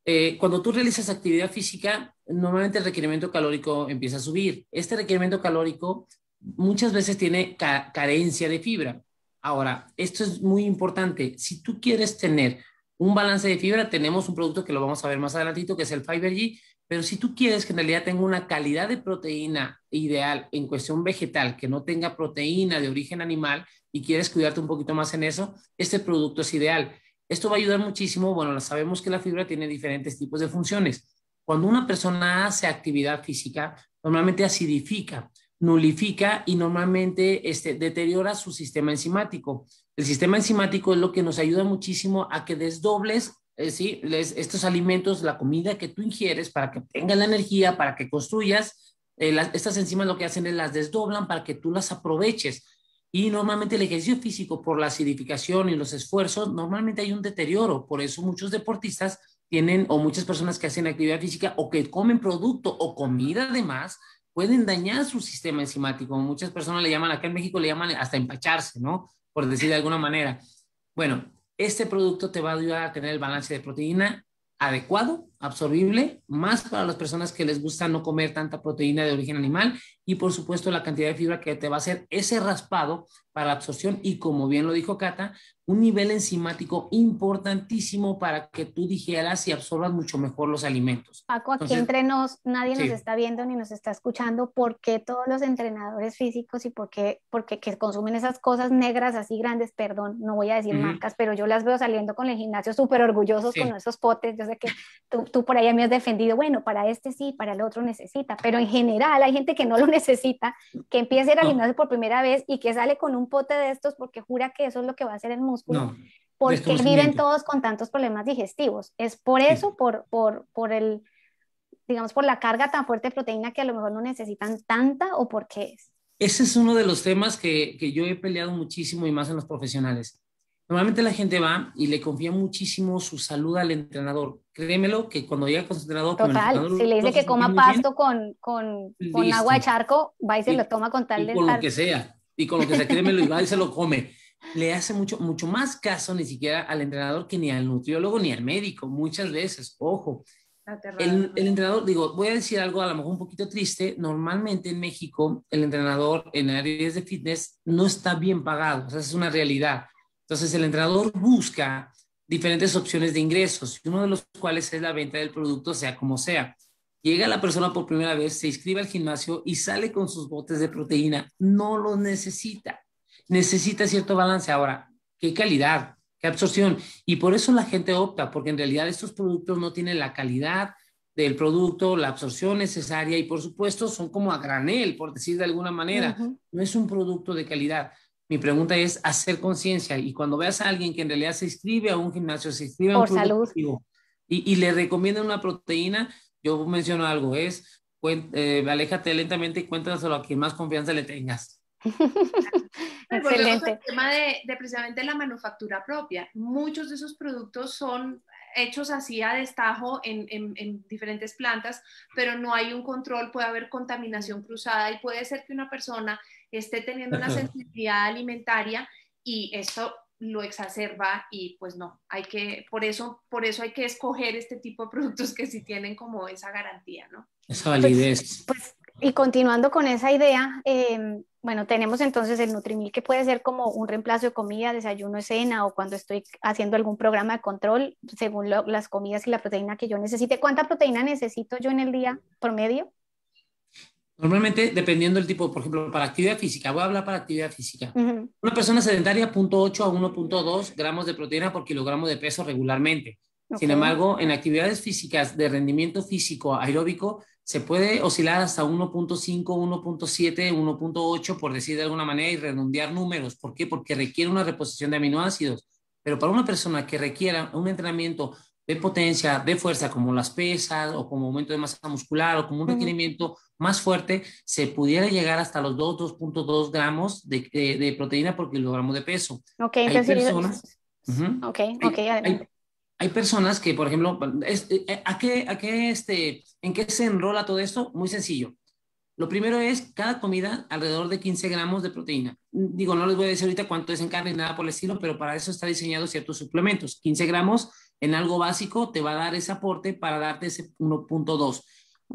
Eh, cuando tú realizas actividad física, normalmente el requerimiento calórico empieza a subir. Este requerimiento calórico muchas veces tiene carencia de fibra. Ahora, esto es muy importante. Si tú quieres tener un balance de fibra, tenemos un producto que lo vamos a ver más adelantito, que es el Fiber G, pero si tú quieres que en realidad tenga una calidad de proteína ideal en cuestión vegetal, que no tenga proteína de origen animal y quieres cuidarte un poquito más en eso, este producto es ideal. Esto va a ayudar muchísimo. Bueno, sabemos que la fibra tiene diferentes tipos de funciones. Cuando una persona hace actividad física, normalmente acidifica nulifica y normalmente este, deteriora su sistema enzimático. El sistema enzimático es lo que nos ayuda muchísimo a que desdobles eh, ¿sí? estos alimentos, la comida que tú ingieres para que tengan la energía, para que construyas. Eh, las, estas enzimas lo que hacen es las desdoblan para que tú las aproveches. Y normalmente el ejercicio físico por la acidificación y los esfuerzos, normalmente hay un deterioro. Por eso muchos deportistas tienen o muchas personas que hacen actividad física o que comen producto o comida además pueden dañar su sistema enzimático. Muchas personas le llaman, acá en México le llaman hasta empacharse, ¿no? Por decir de alguna manera. Bueno, este producto te va a ayudar a tener el balance de proteína adecuado, absorbible, más para las personas que les gusta no comer tanta proteína de origen animal y por supuesto la cantidad de fibra que te va a hacer ese raspado para la absorción y como bien lo dijo Cata, un nivel enzimático importantísimo para que tú digieras y absorbas mucho mejor los alimentos. Paco, aquí entre nos, nadie nos está viendo ni nos está escuchando por qué todos los entrenadores físicos y por qué porque que consumen esas cosas negras así grandes, perdón, no voy a decir marcas, pero yo las veo saliendo con el gimnasio súper orgullosos con esos potes, yo sé que tú, tú por ahí me has defendido, bueno, para este sí, para el otro necesita, pero en general hay gente que no lo necesita, que empieza a ir al gimnasio por primera vez y que sale con un pote de estos porque jura que eso es lo que va a hacer el músculo. porque viven todos con tantos problemas digestivos. Es por eso, por, por, por el, digamos, por la carga tan fuerte de proteína que a lo mejor no necesitan tanta o por qué es. Ese es uno de los temas que, que yo he peleado muchísimo y más en los profesionales. Normalmente la gente va y le confía muchísimo su salud al entrenador. Créemelo que cuando llega el entrenador... Total, si le dice que coma pasto con, con, con agua de charco, va y se lo toma con tal de... Con lo que sea y con lo que se cree me lo iba y se lo come. Le hace mucho, mucho más caso ni siquiera al entrenador que ni al nutriólogo ni al médico, muchas veces, ojo. El, el, entrenador, digo, voy a decir algo a lo mejor un poquito triste. Normalmente en México, el entrenador en áreas de fitness no está bien pagado, esa es una realidad. Entonces, el entrenador busca diferentes opciones de ingresos, uno de los cuales es la venta del producto, sea como sea. Llega la persona por primera vez, se inscribe al gimnasio y sale con sus botes de proteína. No lo necesita. Necesita cierto balance. Ahora, ¿qué calidad? ¿Qué absorción? Y por eso la gente opta, porque en realidad estos productos no tienen la calidad del producto, la absorción necesaria y por supuesto son como a granel, por decir de alguna manera. No es un producto de calidad. Mi pregunta es hacer conciencia y cuando veas a alguien que en realidad se inscribe a un gimnasio, se inscribe a un Y, y le recomienda una proteína, yo menciono algo, es eh, aléjate lentamente y cuéntaselo a quien más confianza le tengas. Excelente. El tema de, precisamente la manufactura propia. Muchos de esos productos son hechos así a destajo en, en, diferentes plantas, pero no hay un control, puede haber contaminación cruzada y puede ser que una persona esté teniendo una sensibilidad alimentaria y esto lo exacerba y pues no, hay que, por eso, por eso hay que escoger este tipo de productos que sí tienen como esa garantía, ¿no? Esa validez. Pues, pues, y continuando con esa idea, em, bueno, tenemos entonces el Nutrimil que puede ser como un reemplazo de comida, desayuno, cena o cuando estoy haciendo algún programa de control según las comidas y la proteína que yo necesite. ¿Cuánta proteína necesito yo en el día promedio? Normalmente, dependiendo del tipo, por ejemplo, para actividad física, voy a hablar para actividad física. Una persona sedentaria, 0.8 a 1.2 gramos de proteína por kilogramo de peso regularmente. Sin embargo, en actividades físicas de rendimiento físico aeróbico, se puede oscilar hasta 1.5, 1.7, 1.8, por decir de alguna manera, y redondear números. ¿Por qué? Porque requiere una reposición de aminoácidos. Pero para una persona que requiera un entrenamiento de potencia, de fuerza, como las pesas o como aumento de masa muscular o como un requerimiento más fuerte, se pudiera llegar hasta los 2.2 gramos de, de, proteína por kilogramo de peso. Ok, hay entonces... Personas, ok, personas que, por ejemplo, eh, eh, ¿a qué, a qué, este, ¿en qué se enrola todo esto? Muy sencillo. Lo primero es cada comida alrededor de 15 gramos de proteína. Digo, no les voy a decir ahorita cuánto es en carne, nada por el estilo, pero para eso está diseñado ciertos suplementos. 15 gramos en algo básico te va a dar ese aporte para darte ese 1.2.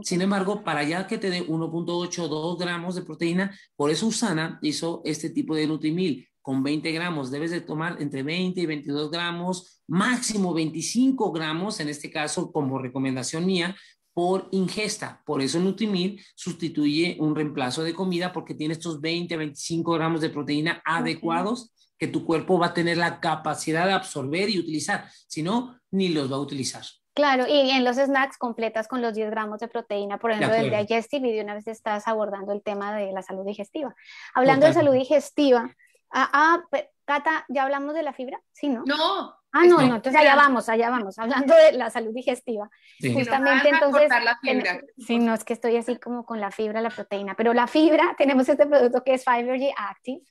Sin embargo, para ya que te dé 1.8 2 gramos de proteína, por eso Usana hizo este tipo de Nutrimil con 20 gramos. Debes de tomar entre 20 y 22 gramos, máximo 25 gramos, en este caso como recomendación mía, por ingesta. Por eso Nutrimil sustituye un reemplazo de comida porque tiene estos 20 a 25 gramos de proteína adecuados que tu cuerpo va a tener la capacidad de absorber y utilizar, si no, ni los va a utilizar. Claro, y en los snacks completas con los 10 gramos de proteína, por ejemplo, del digestive, y de una vez estás abordando el tema de la salud digestiva. Hablando de salud digestiva, ah, ah Cata, ¿ya hablamos de la fibra? Sí, ¿no? No. Ah, no, no, entonces allá vamos, allá vamos, hablando de la salud digestiva. Justamente entonces, si sí, no, es que estoy así como con la fibra, la proteína, pero la fibra, tenemos este producto que es Fiber Active,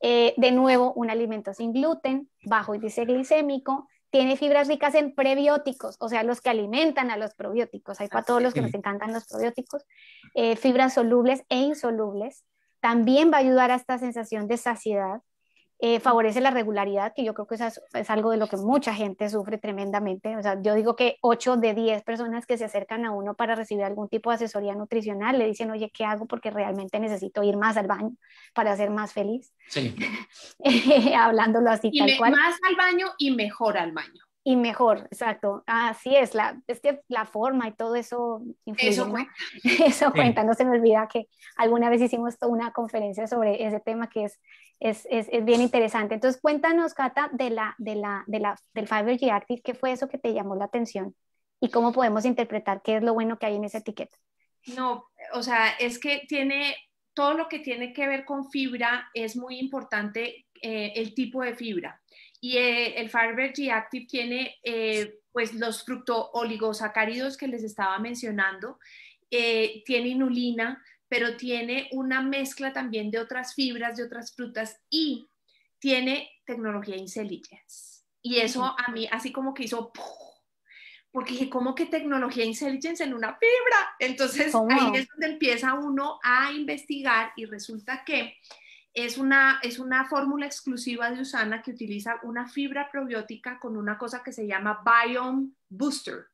eh, de nuevo, un alimento sin gluten, bajo índice glicémico, tiene fibras ricas en prebióticos, o sea, los que alimentan a los probióticos. Hay para todos los que nos encantan los probióticos. Eh, fibras solubles e insolubles. También va a ayudar a esta sensación de saciedad. Eh, favorece la regularidad, que yo creo que es, algo de lo que mucha gente sufre tremendamente. O sea, yo digo que 8 de 10 personas que se acercan a uno para recibir algún tipo de asesoría nutricional le dicen, oye, ¿qué hago? Porque realmente necesito ir más al baño para ser más feliz. Sí. Eh, hablándolo así tal cual. Más al baño y mejor al baño y mejor, exacto. Así es, la, es que la forma y todo eso influye, Eso, cuenta. ¿no? eso cuenta, no se me olvida que alguna vez hicimos una conferencia sobre ese tema que es, es, es, bien interesante. Entonces, cuéntanos, Cata, de la, de la, de la, del Fiber G Active, ¿qué fue eso que te llamó la atención? ¿Y cómo podemos interpretar qué es lo bueno que hay en esa etiqueta? No, o sea, es que tiene todo lo que tiene que ver con fibra es muy importante eh, el tipo de fibra. Y eh, el Fiber active tiene eh, pues los fructooligosacáridos que les estaba mencionando, eh, tiene inulina, pero tiene una mezcla también de otras fibras, de otras frutas y tiene tecnología Intelligence. Y eso a mí así como que hizo, porque dije, ¿cómo que tecnología Intelligence en una fibra? Entonces ahí es donde empieza uno a investigar y resulta que es una, es una fórmula exclusiva de Usana que utiliza una fibra probiótica con una cosa que se llama Biome Booster.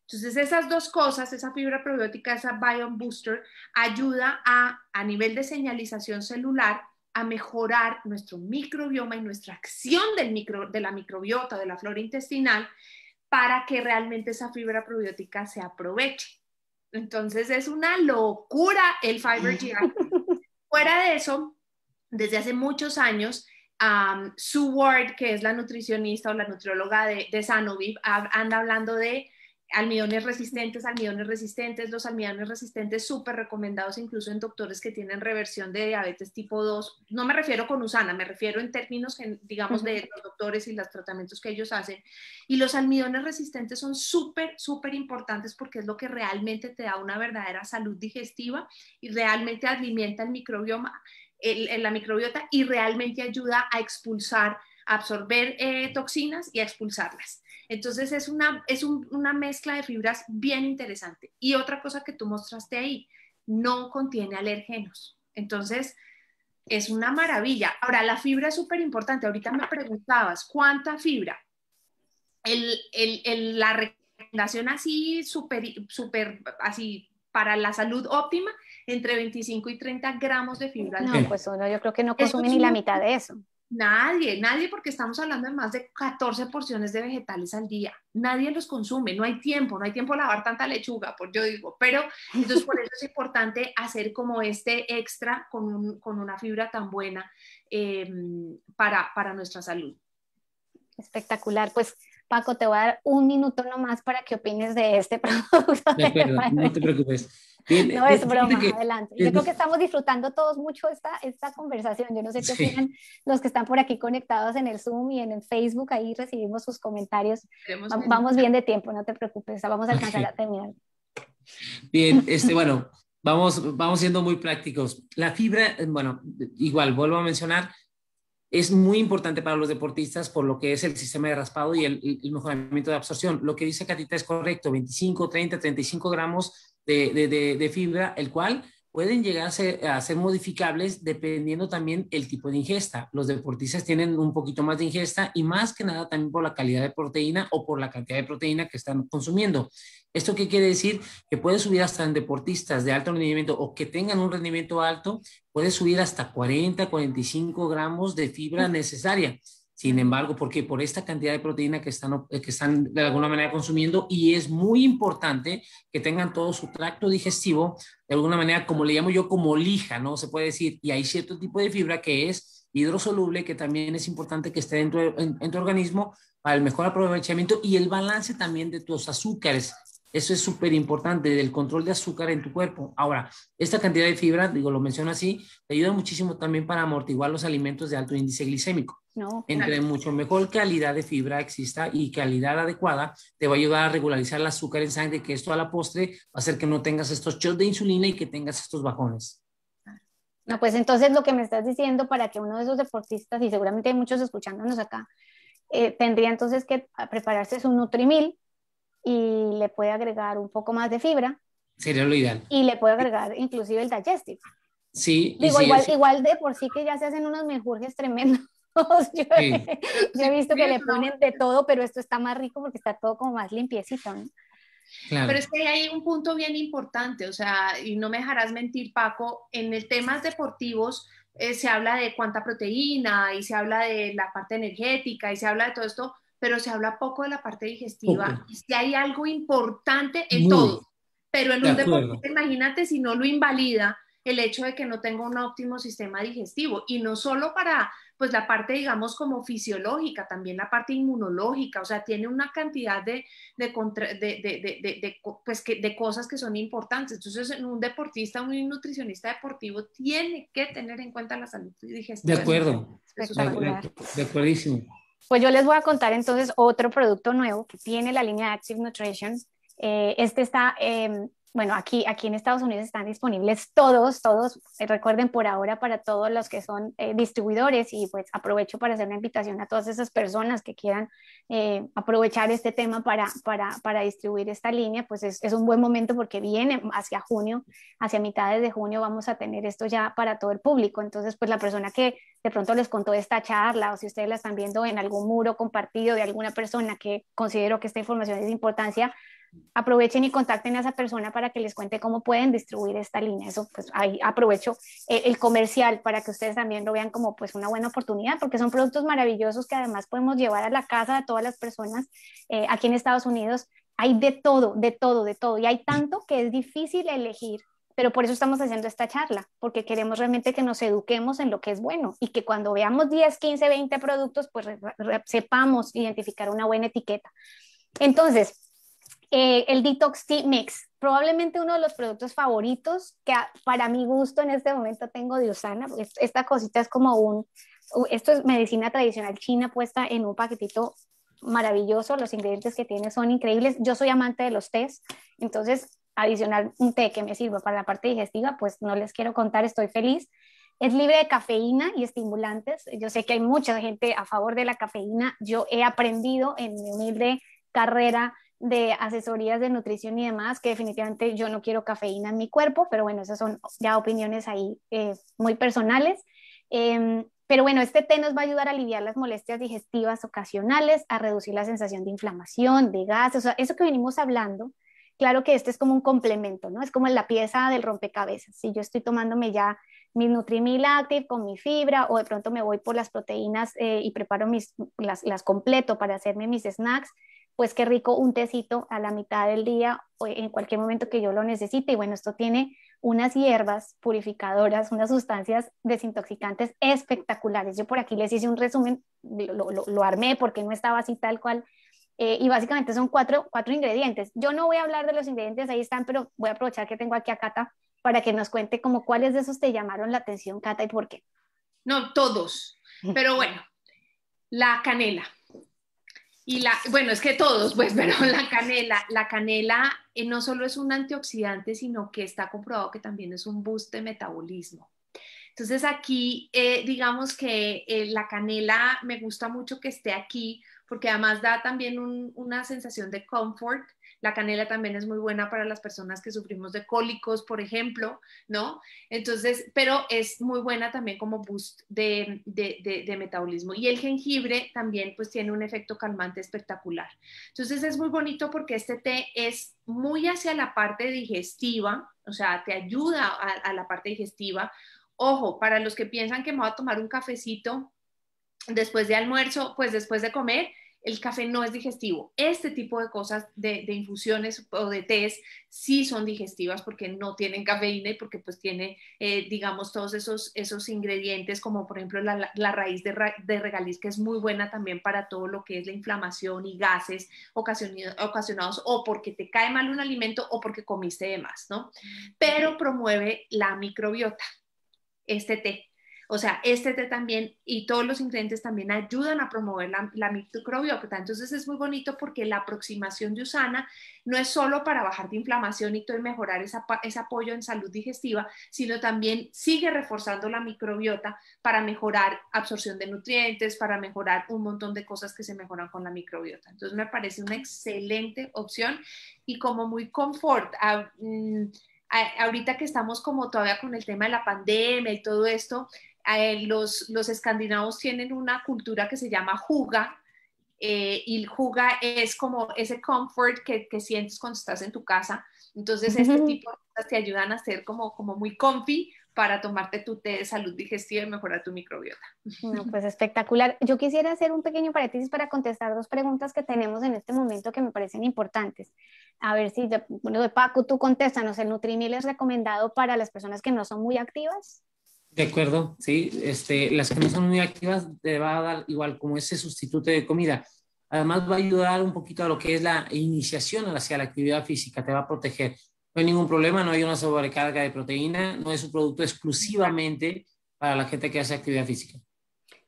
Entonces, esas dos cosas, esa fibra probiótica, esa Biome Booster, ayuda a, a nivel de señalización celular a mejorar nuestro microbioma y nuestra acción del de la microbiota, de la flora intestinal, para que realmente esa fibra probiótica se aproveche. Entonces, es una locura el Fiber Fuera de eso, desde hace muchos años, um, Sue Ward, que es la nutricionista o la nutrióloga de, de anda hablando de almidones resistentes, almidones resistentes, los almidones resistentes súper recomendados incluso en doctores que tienen reversión de diabetes tipo 2. No me refiero con USANA, me refiero en términos, que, digamos, de los doctores y los tratamientos que ellos hacen. Y los almidones resistentes son súper, súper importantes porque es lo que realmente te da una verdadera salud digestiva y realmente alimenta el microbioma, la microbiota y realmente ayuda a expulsar absorber eh, toxinas y expulsarlas. Entonces es, una, es una mezcla de fibras bien interesante. Y otra cosa que tú mostraste ahí, no contiene alergenos. Entonces, es una maravilla. Ahora, la fibra es súper importante. Ahorita me preguntabas, ¿cuánta fibra? la recomendación así, súper, super, así, para la salud óptima, entre 25 y 30 gramos de fibra. No, pues uno yo creo que no consume ni la mitad de eso. Nadie, nadie, porque estamos hablando de más de 14 porciones de vegetales al día. Nadie los consume, no hay tiempo, no hay tiempo de lavar tanta lechuga, por yo digo. Pero entonces por eso es importante hacer como este extra con, una fibra tan buena em, para, nuestra salud. Espectacular, pues Paco, te voy a dar un minuto nomás para que opines de este producto. no te preocupes no es broma, adelante. Yo creo que estamos disfrutando todos mucho esta, esta conversación. Yo no sé qué opinan los que están por aquí conectados en el Zoom y en el Facebook. Ahí recibimos sus comentarios. vamos bien de tiempo, no te preocupes. Vamos a alcanzar a terminar. Bien, este, bueno, vamos, vamos siendo muy prácticos. La fibra, eh, bueno, igual, vuelvo a mencionar, es muy importante para los deportistas por lo que es el sistema de raspado y el, mejoramiento de absorción. Lo que dice Catita es correcto, 25, 30, 35 gramos de, fibra, el cual pueden llegar a ser, a ser, modificables dependiendo también el tipo de ingesta. Los deportistas tienen un poquito más de ingesta y más que nada también por la calidad de proteína o por la cantidad de proteína que están consumiendo. ¿Esto qué quiere decir? Que puede subir hasta en deportistas de alto rendimiento o que tengan un rendimiento alto, puede subir hasta 40, 45 gramos de fibra necesaria. Sin embargo, porque por esta cantidad de proteína que están, eh, que están de alguna manera consumiendo y es muy importante que tengan todo su tracto digestivo, de alguna manera, como le llamo yo, como lija, ¿no? Se puede decir, y hay cierto tipo de fibra que es hidrosoluble, que también es importante que esté dentro en, tu organismo para el mejor aprovechamiento y el balance también de tus azúcares eso es súper importante, del control de azúcar en tu cuerpo. Ahora, esta cantidad de fibra, digo, lo menciono así, te ayuda muchísimo también para amortiguar los alimentos de alto índice glicémico. Entre mucho mejor calidad de fibra exista y calidad adecuada, te va a ayudar a regularizar el azúcar en sangre, que esto a la postre va a hacer que no tengas estos shots de insulina y que tengas estos bajones. No, pues entonces lo que me estás diciendo para que uno de esos deportistas, y seguramente hay muchos escuchándonos acá, eh, tendría entonces que prepararse su Nutrimil, y le puede agregar un poco más de fibra. Sería lo ideal. Y le puede agregar inclusive el digestive. Sí. sí, igual, igual de por sí que ya se hacen unos menjurjes tremendos. Yo, he visto que le ponen de todo, pero esto está más rico porque está todo como más limpiecito. ¿no? Claro. Pero es que hay un punto bien importante, o sea, y no me dejarás mentir, Paco, en el temas deportivos eh, se habla de cuánta proteína y se habla de la parte energética y se habla de todo esto, pero se habla poco de la parte digestiva. Y si hay algo importante en todo, pero en un deporte, imagínate si no lo invalida el hecho de que no tenga un óptimo sistema digestivo y no solo para pues la parte digamos como fisiológica, también la parte inmunológica, o sea, tiene una cantidad de, de, pues, que, de cosas que son importantes. Entonces, un deportista, un nutricionista deportivo tiene que tener en cuenta la salud digestiva. De acuerdo, De acuerdo. de acuerdo. Pues yo les voy a contar entonces otro producto nuevo que tiene la línea Active Nutrition. Eh, este está em, bueno, aquí, aquí en Estados Unidos están disponibles todos, todos, eh, recuerden por ahora para todos los que son eh, distribuidores y pues aprovecho para hacer una invitación a todas esas personas que quieran eh, aprovechar este tema para, para, distribuir esta línea, pues es, es, un buen momento porque viene hacia junio, hacia mitades de junio vamos a tener esto ya para todo el público, entonces pues la persona que de pronto les contó esta charla o si ustedes la están viendo en algún muro compartido de alguna persona que considero que esta información es de importancia, aprovechen y contacten a esa persona para que les cuente cómo pueden distribuir esta línea. Eso, pues ahí aprovecho el, comercial para que ustedes también lo vean como pues una buena oportunidad, porque son productos maravillosos que además podemos llevar a la casa de todas las personas eh, aquí en Estados Unidos. Hay de todo, de todo, de todo. Y hay tanto que es difícil elegir, pero por eso estamos haciendo esta charla, porque queremos realmente que nos eduquemos en lo que es bueno y que cuando veamos 10, 15, 20 productos, pues sepamos identificar una buena etiqueta. Entonces, eh, el Detox Tea Mix, probablemente uno de los productos favoritos que para mi gusto en este momento tengo de Usana, esta cosita es como un, esto es medicina tradicional china puesta en un paquetito maravilloso, los ingredientes que tiene son increíbles, yo soy amante de los tés, entonces adicionar un té que me sirva para la parte digestiva, pues no les quiero contar, estoy feliz. Es libre de cafeína y estimulantes. Yo sé que hay mucha gente a favor de la cafeína. Yo he aprendido en mi humilde carrera de asesorías de nutrición y demás, que definitivamente yo no quiero cafeína en mi cuerpo, pero bueno, esas son ya opiniones ahí eh, muy personales. Em, pero bueno, este té nos va a ayudar a aliviar las molestias digestivas ocasionales, a reducir la sensación de inflamación, de gases, o sea, eso que venimos hablando, claro que este es como un complemento, ¿no? Es como la pieza del rompecabezas. Si yo estoy tomándome ya mi Nutrimil Active con mi fibra o de pronto me voy por las proteínas eh, y preparo mis, las, las completo para hacerme mis snacks, pues qué rico un tecito a la mitad del día o en cualquier momento que yo lo necesite. Y bueno, esto tiene unas hierbas purificadoras, unas sustancias desintoxicantes espectaculares. Yo por aquí les hice un resumen, lo, armé porque no estaba así tal cual. Eh, y básicamente son cuatro, cuatro ingredientes. Yo no voy a hablar de los ingredientes, ahí están, pero voy a aprovechar que tengo aquí a Cata para que nos cuente como cuáles de esos te llamaron la atención, Cata, y por qué. No, todos, pero bueno, la canela y la, bueno, es que todos, pues, pero la canela, la canela eh, no solo es un antioxidante, sino que está comprobado que también es un boost de metabolismo. Entonces aquí, eh, digamos que eh, la canela me gusta mucho que esté aquí, porque además da también una sensación de comfort la canela también es muy buena para las personas que sufrimos de cólicos, por ejemplo, ¿no? Entonces, pero es muy buena también como boost de, metabolismo. Y el jengibre también pues tiene un efecto calmante espectacular. Entonces es muy bonito porque este té es muy hacia la parte digestiva, o sea, te ayuda a, a la parte digestiva. Ojo, para los que piensan que me voy a tomar un cafecito después de almuerzo, pues después de comer, el café no es digestivo. Este tipo de cosas de, infusiones o de tés sí son digestivas porque no tienen cafeína y porque pues tiene, eh, digamos, todos esos, esos ingredientes como por ejemplo la, raíz de, regaliz que es muy buena también para todo lo que es la inflamación y gases ocasionados o porque te cae mal un alimento o porque comiste de más, ¿no? Mm, Pero promueve la microbiota, este té o sea, este té también y todos los ingredientes también ayudan a promover la, microbiota. Entonces es muy bonito porque la aproximación de Usana no es solo para bajar de inflamación y todo mejorar ese apoyo en salud digestiva, sino también sigue reforzando la microbiota para mejorar absorción de nutrientes, para mejorar un montón de cosas que se mejoran con la microbiota. Entonces me parece una excelente opción y como muy confort. Ah, mm, ahorita que estamos como todavía con el tema de la pandemia y todo esto, eh, los, escandinavos tienen una cultura que se llama juga, eh, y el juga es como ese comfort que, sientes cuando estás en tu casa. Entonces, este tipo de cosas te ayudan a ser como, muy comfy para tomarte tu té de salud digestiva y mejorar tu microbiota. No, pues espectacular. Yo quisiera hacer un pequeño paréntesis para contestar dos preguntas que tenemos en este momento que me parecen importantes. A ver si, bueno, Paco, tú contéstanos, ¿el Nutrimil es recomendado para las personas que no son muy activas? De acuerdo, sí. Este, las que no son muy activas te va a dar igual como ese sustituto de comida. Además va a ayudar un poquito a lo que es la iniciación hacia la actividad física, te va a proteger. No hay ningún problema, no hay una sobrecarga de proteína, no es un producto exclusivamente para la gente que hace actividad física.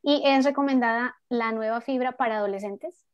¿Y es recomendada la nueva fibra para adolescentes?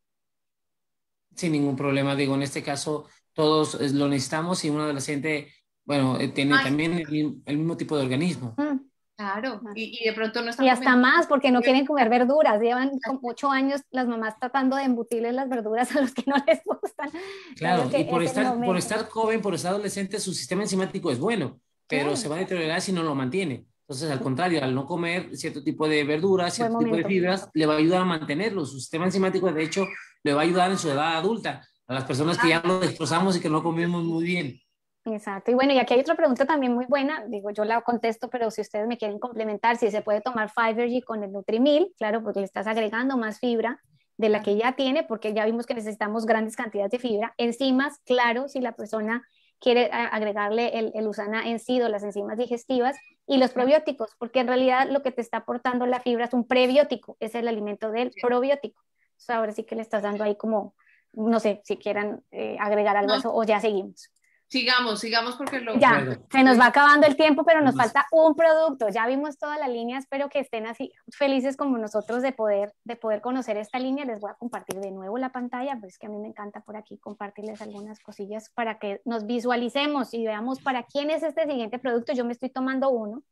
Sin ningún problema, digo, en este caso todos eh, lo necesitamos y un adolescente, bueno, eh, tiene también el, mismo tipo de organismo. Mm. Claro, y, de pronto no están. Y hasta más, porque no quieren comer verduras. Llevan como ocho años las mamás tratando de embutirles las verduras a los que no les gustan. Claro, y por estar, por estar joven, por estar adolescente, su sistema enzimático es bueno, pero se va a deteriorar si no lo mantiene. Entonces, al contrario, al no comer cierto tipo de verduras, cierto tipo de fibras, le va a ayudar a mantenerlo. Su sistema enzimático, de hecho, le va a ayudar en su edad adulta, a las personas que ya lo destrozamos y que no comimos muy bien. Exacto. Y bueno, y aquí hay otra pregunta también muy buena. Digo, yo la contesto, pero si ustedes me quieren complementar, si se puede tomar Fibergy con el Nutrimil, claro, porque le estás agregando más fibra de la que ya tiene, porque ya vimos que necesitamos grandes cantidades de fibra. Enzimas, claro, si la persona quiere eh, agregarle el, el usana en sí o las enzimas digestivas y los probióticos, porque en realidad lo que te está aportando la fibra es un prebiótico, es el alimento del probiótico. ahora sí que le estás dando ahí como, no sé, si quieran eh, agregar algo o ya seguimos. Sigamos, sigamos porque lo... Ya, se nos va acabando el tiempo, pero nos falta un producto. Ya vimos todas las líneas, espero que estén así felices como nosotros de poder, de poder conocer esta línea. Les voy a compartir de nuevo la pantalla, pues que a mí me encanta por aquí compartirles algunas cosillas para que nos visualicemos y veamos para quién es este siguiente producto. Yo me estoy tomando uno.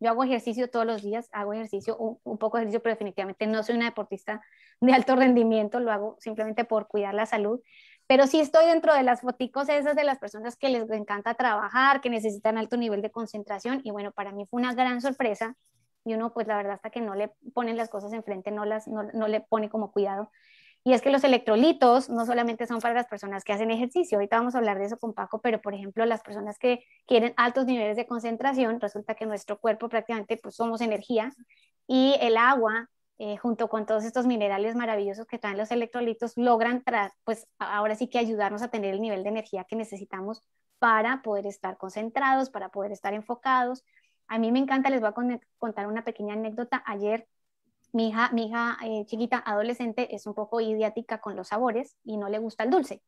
Yo hago ejercicio todos los días, hago ejercicio, un poco de ejercicio, pero definitivamente no soy una deportista de alto rendimiento, lo hago simplemente por cuidar la salud pero sí estoy dentro de las foticos esas de las personas que les encanta trabajar, que necesitan alto nivel de concentración y bueno, para mí fue una gran sorpresa y uno pues la verdad hasta que no le ponen las cosas enfrente no las le pone como cuidado. Y es que los electrolitos no solamente son para las personas que hacen ejercicio, ahorita vamos a hablar de eso con Paco, pero por ejemplo las personas que quieren altos niveles de concentración, resulta que nuestro cuerpo prácticamente pues somos energía y el agua eh, junto con todos estos minerales maravillosos que traen los electrolitos, logran, pues ahora sí que ayudarnos a tener el nivel de energía que necesitamos para poder estar concentrados, para poder estar enfocados. A mí me encanta, les voy a contar una pequeña anécdota. Ayer mi hija, mi hija eh, chiquita, adolescente, es un poco idiática con los sabores y no le gusta el dulce,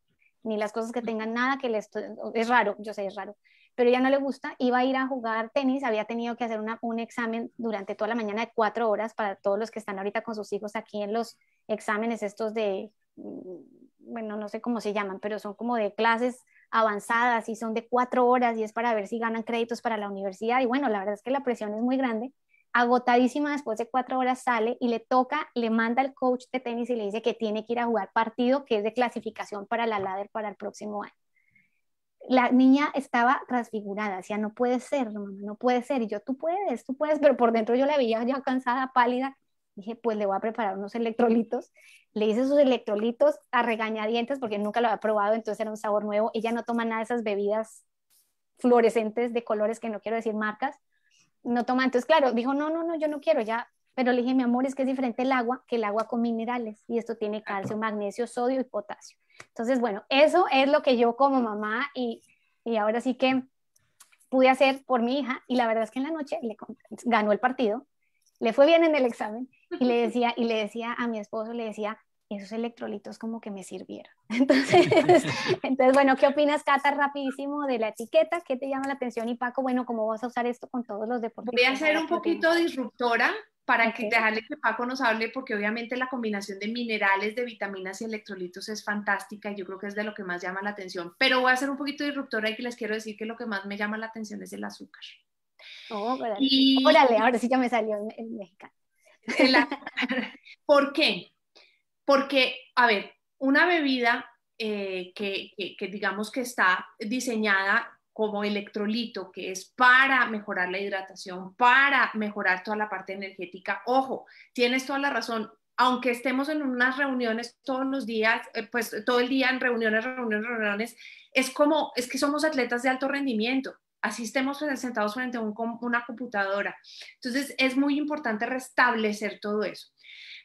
ni las cosas que tengan nada que les... Es raro, yo sé, es raro pero ella no le gusta, iba a ir a jugar tenis, había tenido que hacer un examen durante toda la mañana de cuatro horas para todos los que están ahorita con sus hijos aquí en los exámenes estos de, mm, bueno, no sé cómo se llaman, pero son como de clases avanzadas y son de cuatro horas y es para ver si ganan créditos para la universidad. Y bueno, la verdad es que la presión es muy grande. Agotadísima, después de cuatro horas sale y le toca, le manda al coach de tenis y le dice que tiene que ir a jugar partido que es de clasificación para la ladder para el próximo año la niña estaba transfigurada, decía, no puede ser, mamá, no puede ser. Y yo, tú puedes, tú puedes, pero por dentro yo la veía ya cansada, pálida. Dije, pues le voy a preparar unos electrolitos. Le hice sus electrolitos a regañadientes porque nunca lo había probado, entonces era un sabor nuevo. Ella no toma nada de esas bebidas fluorescentes de colores que no quiero decir marcas. No toma, entonces claro, dijo, no, no, no, yo no quiero ya. Pero le dije, mi amor, es que es diferente el agua que el agua con minerales y esto tiene calcio, magnesio, sodio y potasio. Entonces, bueno, eso es lo que yo como mamá y, y ahora sí que pude hacer por mi hija y la verdad es que en la noche le ganó el partido, le fue bien en el examen y le decía y le decía a mi esposo le decía esos electrolitos como que me sirvieron. Entonces, entonces, bueno, ¿qué opinas, Cata, rapidísimo de la etiqueta? ¿Qué te llama la atención? Y Paco, bueno, ¿cómo vas a usar esto con todos los deportistas? Voy a ser un poquito disruptora para que dejarle que Paco nos hable, porque obviamente la combinación de minerales, de vitaminas y electrolitos es fantástica y yo creo que es de lo que más llama la atención. Pero voy a ser un poquito disruptora y que les quiero decir que lo que más me llama la atención es el azúcar. Oh, órale. ahora sí ya me salió el mexicano. ¿Por qué? Porque, a ver, una bebida eh, que, que digamos que está diseñada como electrolito, que es para mejorar la hidratación, para mejorar toda la parte energética. Ojo, tienes toda la razón. Aunque estemos en unas reuniones todos los días, eh, pues todo el día en reuniones, reuniones, reuniones, es como, es que somos atletas de alto rendimiento, así estemos sentados frente a una computadora. Entonces, es muy importante restablecer todo eso.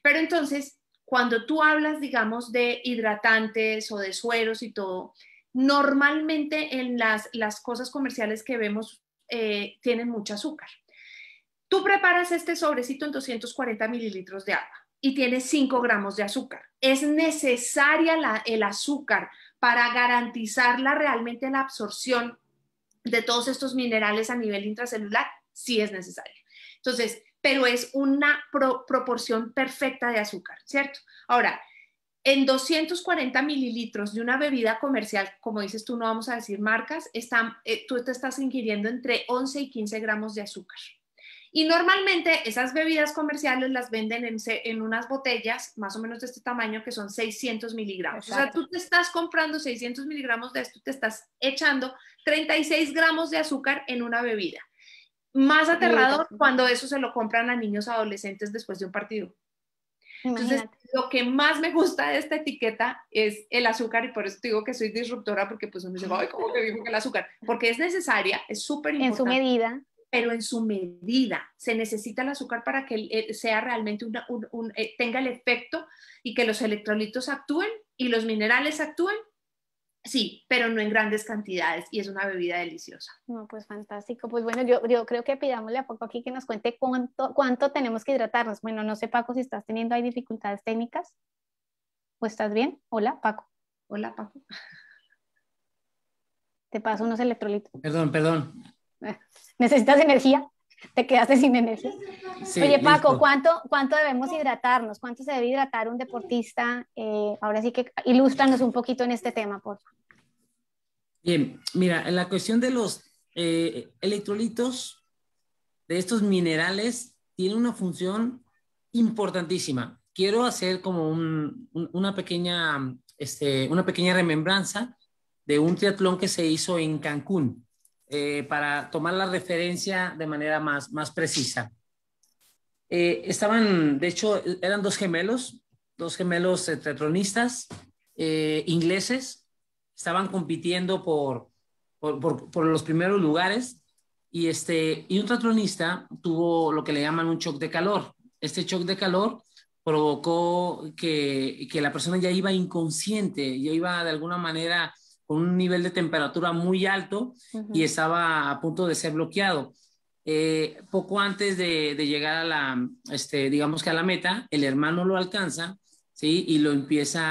Pero entonces, cuando tú hablas, digamos, de hidratantes o de sueros y todo, Normalmente en las, cosas comerciales que vemos eh, tienen mucho azúcar. Tú preparas este sobrecito en 240 mililitros de agua y tiene 5 gramos de azúcar. Es necesaria el azúcar para garantizar realmente la absorción de todos estos minerales a nivel intracelular, sí es necesaria. Entonces, pero es una proporción perfecta de azúcar, ¿cierto? Ahora, en 240 mililitros de una bebida comercial, como dices tú, no vamos a decir marcas, están, eh, tú te estás ingiriendo entre 11 y 15 gramos de azúcar. Y normalmente esas bebidas comerciales las venden en, unas botellas más o menos de este tamaño que son 600 miligramos. O sea, tú te estás comprando 600 miligramos de esto, te estás echando 36 gramos de azúcar en una bebida. Más aterrador cuando eso se lo compran a niños adolescentes después de un partido. Entonces, lo que más me gusta de esta etiqueta es el azúcar y por eso digo que soy disruptora porque pues uno dice, ay, ¿cómo que dijo que el azúcar? Porque es necesaria, es súper importante. En su medida. Pero en su medida. Se necesita el azúcar para que sea realmente una, un, eh, tenga el efecto y que los electrolitos actúen y los minerales actúen Sí, pero no en grandes cantidades y es una bebida deliciosa. No, pues fantástico. Pues bueno, yo, yo creo que pidámosle a Paco aquí que nos cuente cuánto, cuánto tenemos que hidratarnos. Bueno, no sé Paco si estás teniendo hay dificultades técnicas o estás bien. Hola Paco. Hola Paco. Te paso unos electrolitos. Perdón, perdón. ¿Necesitas energía? te quedaste sin energía. Oye, Paco, ¿cuánto, ¿cuánto debemos hidratarnos? ¿Cuánto se debe hidratar un deportista? Eh, ahora sí que ilústranos un poquito en este tema, por favor. Bien, mira, la cuestión de los eh, electrolitos, de estos minerales, tiene una función importantísima. Quiero hacer como una, pequeña, este, una pequeña remembranza de un triatlón que se hizo en Cancún. Eh, para tomar la referencia de manera más, más precisa. Eh, estaban, de hecho, e-, eran dos gemelos, dos gemelos eh, tetronistas ingleses, estaban compitiendo por por, los primeros lugares y, este, y un tetronista tuvo lo que le llaman un shock de calor. Este shock de calor provocó que, que la persona ya iba inconsciente, ya iba de alguna manera con un nivel de temperatura muy alto y estaba a punto de ser bloqueado. Eh, poco antes de, llegar a la, este, digamos que a la meta, el hermano lo alcanza, ¿sí? Y lo empieza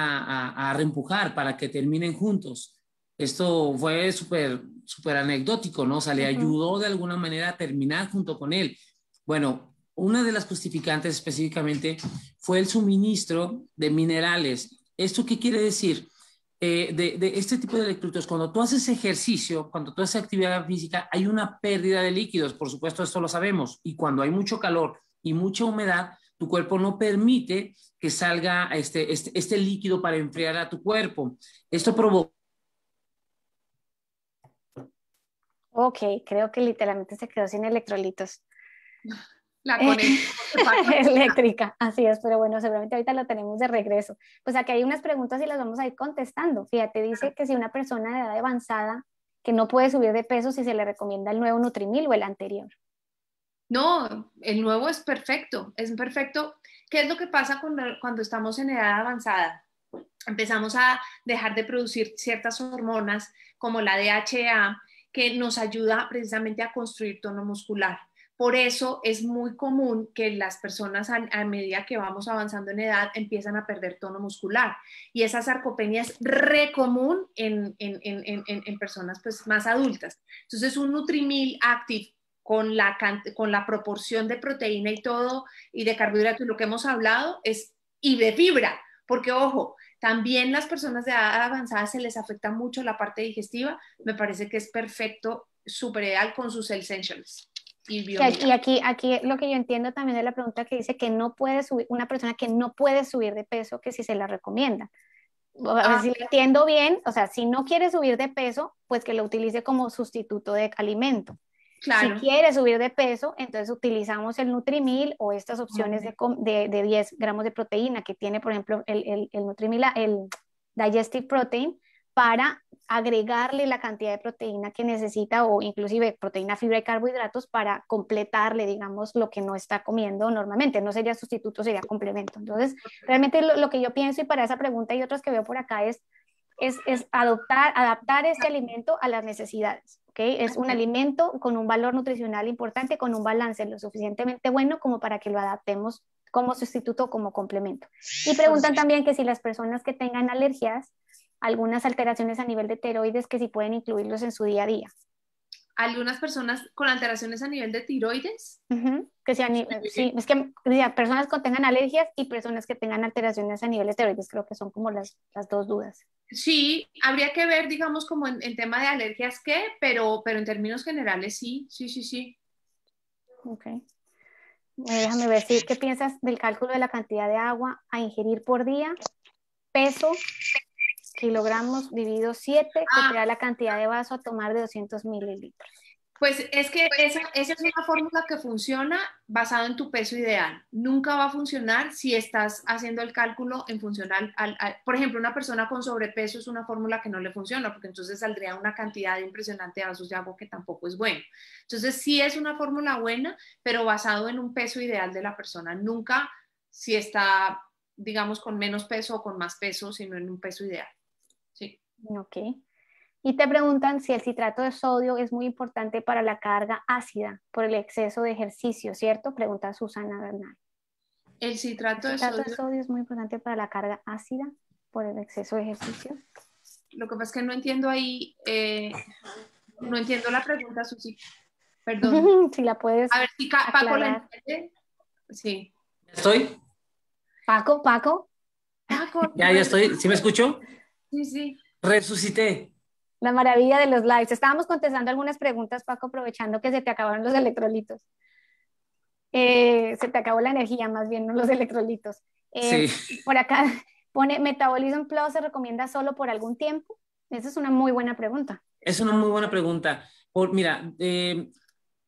a, reempujar para que terminen juntos. Esto fue súper, super anecdótico, ¿no? O le ayudó de alguna manera a terminar junto con él. Bueno, una de las justificantes específicamente fue el suministro de minerales. ¿Esto qué quiere decir? Eh, de, este tipo de electrolitos, cuando tú haces ejercicio, cuando tú haces actividad física, hay una pérdida de líquidos, por supuesto, esto lo sabemos, y cuando hay mucho calor y mucha humedad, tu cuerpo no permite que salga este, este, este líquido para enfriar a tu cuerpo. Esto provoca... Ok, creo que literalmente se quedó sin electrolitos la eh, eléctrica, así es, pero bueno, seguramente ahorita lo tenemos de regreso. Pues aquí hay unas preguntas y las vamos a ir contestando. Fíjate, dice que si una persona de edad avanzada que no puede subir de peso, si se le recomienda el nuevo Nutrimil o el anterior. No, el nuevo es perfecto, es perfecto. ¿Qué es lo que pasa cuando estamos en edad avanzada? Empezamos a dejar de producir ciertas hormonas como la DHA, que nos ayuda precisamente a construir tono muscular por eso es muy común que las personas a, medida que vamos avanzando en edad empiezan a perder tono muscular. Y esa sarcopenia es re común en, en, en, en personas pues, más adultas. Entonces un Nutrimil Active con la, con la proporción de proteína y todo, y de carbohidratos, lo que hemos hablado es, y de fibra, porque ojo, también las personas de edad avanzada se les afecta mucho la parte digestiva, me parece que es perfecto, súper ideal con sus essentials. Y, aquí, aquí lo que yo entiendo también de la pregunta que dice que no puede subir, una persona que no puede subir de peso, que si se la recomienda. ver ah, si lo entiendo bien, o sea, si no quiere subir de peso, pues que lo utilice como sustituto de alimento. Si quiere subir de peso, entonces utilizamos el Nutrimil o estas opciones de, de, de 10 gramos de proteína que tiene, por ejemplo, el, el, el Nutrimil, el Digestive Protein, para agregarle la cantidad de proteína que necesita o inclusive proteína, fibra y carbohidratos para completarle, digamos, lo que no está comiendo normalmente. No sería sustituto, sería complemento. Entonces, realmente lo, que yo pienso y para esa pregunta y otras que veo por acá es, es, adoptar, adaptar este alimento a las necesidades. ¿okay? Es un alimento con un valor nutricional importante, con un balance lo suficientemente bueno como para que lo adaptemos como sustituto, como complemento. Y pues preguntan también que si las personas que tengan alergias algunas alteraciones a nivel de tiroides que sí pueden incluirlos en su día a día. Algunas personas con alteraciones a nivel de tiroides. que sean, sí, es que personas que tengan alergias y personas que tengan alteraciones a nivel de tiroides, creo que son como las, las dos dudas. Sí, habría que ver, digamos, como en, el tema de alergias qué, pero, pero en términos generales sí, sí, sí, sí. Ok. Déjame ver qué piensas del cálculo de la cantidad de agua a ingerir por día, peso, kilogramos dividido 7, que te ah. da la cantidad de vaso a tomar de 200 mililitros. Pues es que esa, es una fórmula que funciona basada en tu peso ideal. Nunca va a funcionar si estás haciendo el cálculo en función al, Por ejemplo, una persona con sobrepeso es una fórmula que no le funciona, porque entonces saldría una cantidad impresionante de vasos de agua que tampoco es bueno. Entonces sí es una fórmula buena, pero basado en un peso ideal de la persona. Nunca si está, digamos, con menos peso o con más peso, sino en un peso ideal. Ok. Y te preguntan si el citrato de sodio es muy importante para la carga ácida por el exceso de ejercicio, ¿cierto? Pregunta Susana Bernal. El citrato, de, sodio... es muy importante para la carga ácida por el exceso de ejercicio. Lo que pasa es que no entiendo ahí, eh, no entiendo la pregunta, Susi. Perdón. si la puedes. A ver si Paco la entiende. Sí. ¿Estoy? Paco, Paco. Paco. Ya, ya estoy. ¿Sí me escucho? Sí, sí. Resucité. La maravilla de los lives. Estábamos contestando algunas preguntas, Paco, aprovechando que se te acabaron los electrolitos. Eh, se te acabó la energía, más bien, no los electrolitos. Eh, sí. Por acá pone, ¿Metabolism Plus se recomienda solo por algún tiempo? Esa es una muy buena pregunta. Es una muy buena pregunta. Por, mira, eh,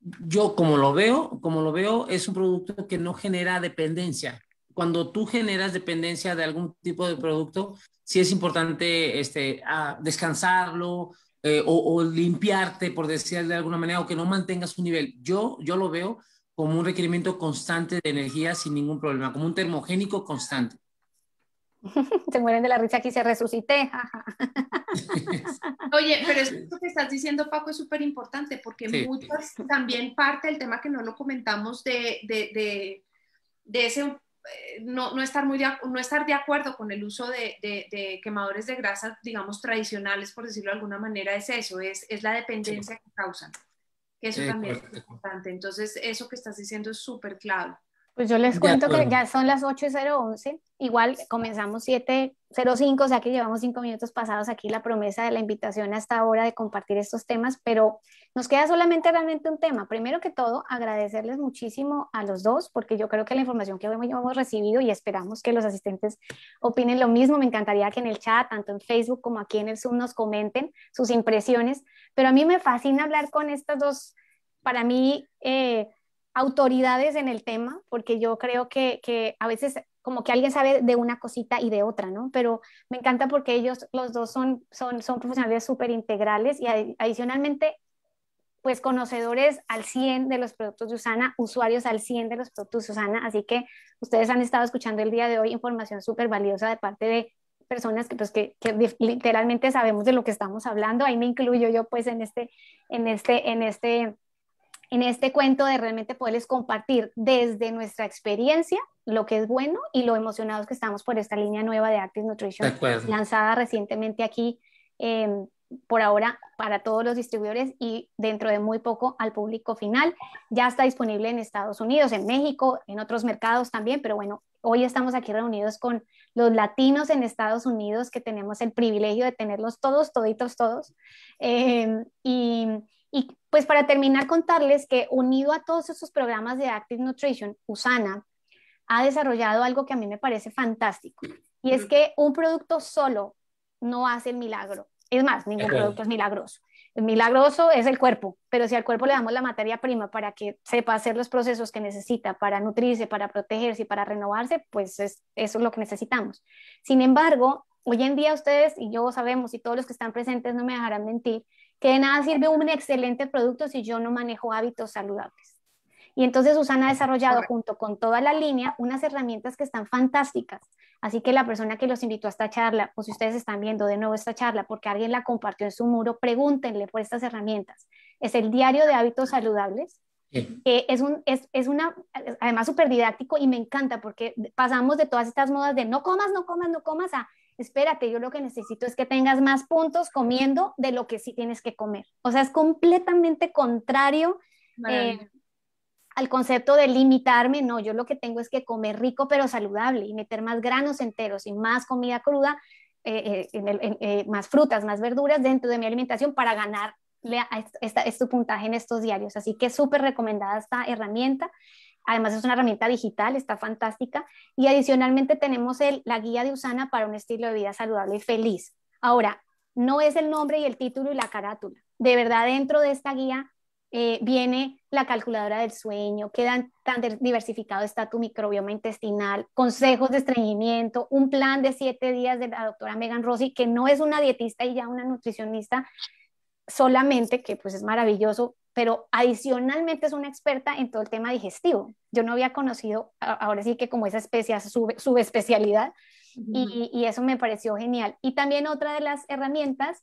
yo como lo veo, como lo veo, es un producto que no genera dependencia. Cuando tú generas dependencia de algún tipo de producto, si es importante este, descansarlo eh, o, limpiarte, por decirlo de alguna manera, o que no mantengas un nivel. Yo, yo lo veo como un requerimiento constante de energía sin ningún problema, como un termogénico constante. Se mueren de la risa aquí, se resucite. Oye, pero esto que estás diciendo, Paco, es súper importante porque muchos también parte del tema que no lo comentamos de, de, de, de ese eh, no, estar muy de, no estar de acuerdo con el uso de, quemadores de grasa, digamos, tradicionales, por decirlo de alguna manera, es eso, es, la dependencia que causan. Eso también es importante. Entonces, eso que estás diciendo es súper claro pues yo les cuento que ya son las 8 y 011. Igual comenzamos 7.05, o sea que llevamos cinco minutos pasados aquí la promesa de la invitación hasta ahora de compartir estos temas, pero nos queda solamente realmente un tema. Primero que todo, agradecerles muchísimo a los dos, porque yo creo que la información que hoy hemos recibido y esperamos que los asistentes opinen lo mismo. Me encantaría que en el chat, tanto en Facebook como aquí en el Zoom, nos comenten sus impresiones. Pero a mí me fascina hablar con estas dos, para mí... Eh, autoridades en el tema, porque yo creo que, que, a veces como que alguien sabe de una cosita y de otra, ¿no? Pero me encanta porque ellos, los dos son, son, son profesionales súper integrales y adicionalmente, pues conocedores al 100 de los productos de Usana, usuarios al 100 de los productos de Usana, así que ustedes han estado escuchando el día de hoy información súper valiosa de parte de personas que, pues, que, literalmente sabemos de lo que estamos hablando, ahí me incluyo yo pues en este, en este, en este en este cuento de realmente poderles compartir desde nuestra experiencia lo que es bueno y lo emocionados que estamos por esta línea nueva de Active Nutrition lanzada recientemente aquí, em, por ahora para todos los distribuidores y dentro de muy poco al público final. Ya está disponible en Estados Unidos, en México, en otros mercados también, pero bueno, hoy estamos aquí reunidos con los latinos en Estados Unidos que tenemos el privilegio de tenerlos todos, toditos, todos. Em, y y pues para terminar, contarles que unido a todos esos programas de Active Nutrition, USANA ha desarrollado algo que a mí me parece fantástico. Y es que un producto solo no hace el milagro. Es más, ningún producto es milagroso. El milagroso es el cuerpo, pero si al cuerpo le damos la materia prima para que sepa hacer los procesos que necesita para nutrirse, para protegerse y para renovarse, pues eso es lo que necesitamos. Sin embargo, hoy en día ustedes y yo sabemos y todos los que están presentes no me dejarán mentir que de nada sirve un excelente producto si yo no manejo hábitos saludables. Y entonces Susana ha desarrollado junto con toda la línea unas herramientas que están fantásticas. Así que la persona que los invitó a esta charla, o pues si ustedes están viendo de nuevo esta charla porque alguien la compartió en su muro, pregúntenle por estas herramientas. Es el diario de hábitos saludables, es, un, es, es una, además súper didáctico y me encanta porque pasamos de todas estas modas de no comas, no comas, no comas a Espera que yo lo que necesito es que tengas más puntos comiendo de lo que sí tienes que comer. O sea, es completamente contrario eh, al concepto de limitarme, no, yo lo que tengo es que comer rico pero saludable y meter más granos enteros y más comida cruda, eh, eh, más frutas, más verduras dentro de mi alimentación para ganar este, este puntaje en estos diarios. Así que súper recomendada esta herramienta. Además es una herramienta digital, está fantástica. Y adicionalmente tenemos la guía de Usana para un estilo de vida saludable y feliz. Ahora, no es el nombre y el título y la carátula. De verdad, dentro de esta guía eh, viene la calculadora del sueño, quedan tan, diversificado está tu microbioma intestinal, consejos de estreñimiento, un plan de siete días de la doctora Megan Rossi, que no es una dietista y ya una nutricionista solamente, que pues es maravilloso, pero adicionalmente es una experta en todo el tema digestivo. Yo no había conocido, ahora sí que como esa especie, su subespecialidad, y, eso me pareció genial. Y también otra de las herramientas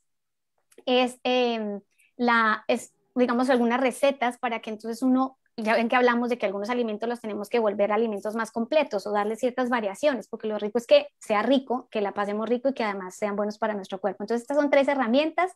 es, em, la, es, digamos, algunas recetas para que entonces uno, ya ven que hablamos de que algunos alimentos los tenemos que volver a alimentos más completos o darle ciertas variaciones, porque lo rico es que sea rico, que la pasemos rico y que además sean buenos para nuestro cuerpo. Entonces, estas son tres herramientas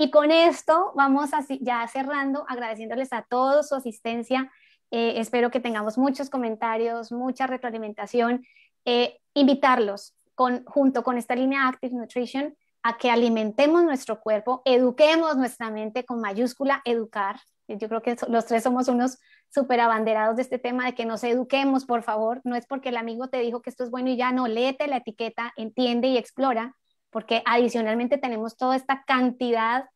y con esto vamos así, ya cerrando, agradeciéndoles a todos su asistencia. Eh, espero que tengamos muchos comentarios, mucha retroalimentación. Eh, invitarlos con, junto con esta línea Active Nutrition a que alimentemos nuestro cuerpo, eduquemos nuestra mente con mayúscula educar. Yo creo que los tres somos unos súper abanderados de este tema de que nos eduquemos, por favor. No es porque el amigo te dijo que esto es bueno y ya no, léete la etiqueta, entiende y explora porque adicionalmente tenemos toda esta cantidad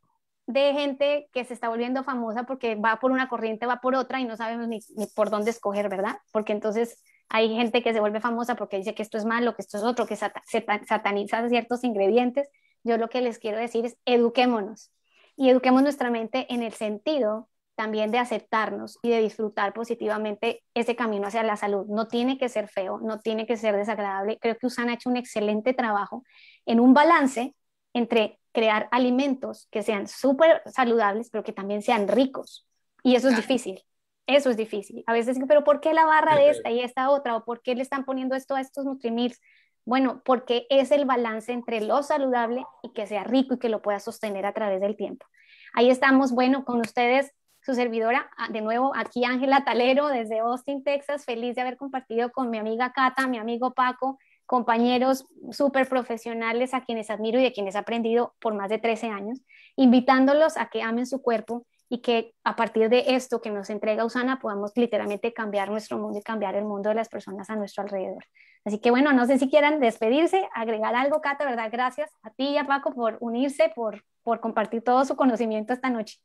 de gente que se está volviendo famosa porque va por una corriente, va por otra y no sabemos ni, por dónde escoger, ¿verdad? Porque entonces hay gente que se vuelve famosa porque dice que esto es malo, que esto es otro, que sataniza ciertos ingredientes. Yo lo que les quiero decir es eduquémonos y eduquemos nuestra mente en el sentido también de aceptarnos y de disfrutar positivamente ese camino hacia la salud. No tiene que ser feo, no tiene que ser desagradable. Creo que Usana ha hecho un excelente trabajo en un balance entre crear alimentos que sean súper saludables, pero que también sean ricos. Y eso es difícil, eso es difícil. A veces, pero ¿por qué la barra de esta y esta otra? ¿O por qué le están poniendo esto a estos Nutrimils? Bueno, porque es el balance entre lo saludable y que sea rico y que lo pueda sostener a través del tiempo. Ahí estamos, bueno, con ustedes su servidora, ah, de nuevo aquí Ángela Talero desde Austin, Texas, feliz de haber compartido con mi amiga Cata, mi amigo Paco, compañeros súper profesionales a quienes admiro y de quienes he aprendido por más de 13 años, invitándolos a que amen su cuerpo y que a partir de esto que nos entrega Usana podamos literalmente cambiar nuestro mundo y cambiar el mundo de las personas a nuestro alrededor. Así que bueno, no sé si quieran despedirse, agregar algo, Cata, ¿verdad? Gracias a ti y a Paco por unirse, por, por compartir todo su conocimiento esta noche.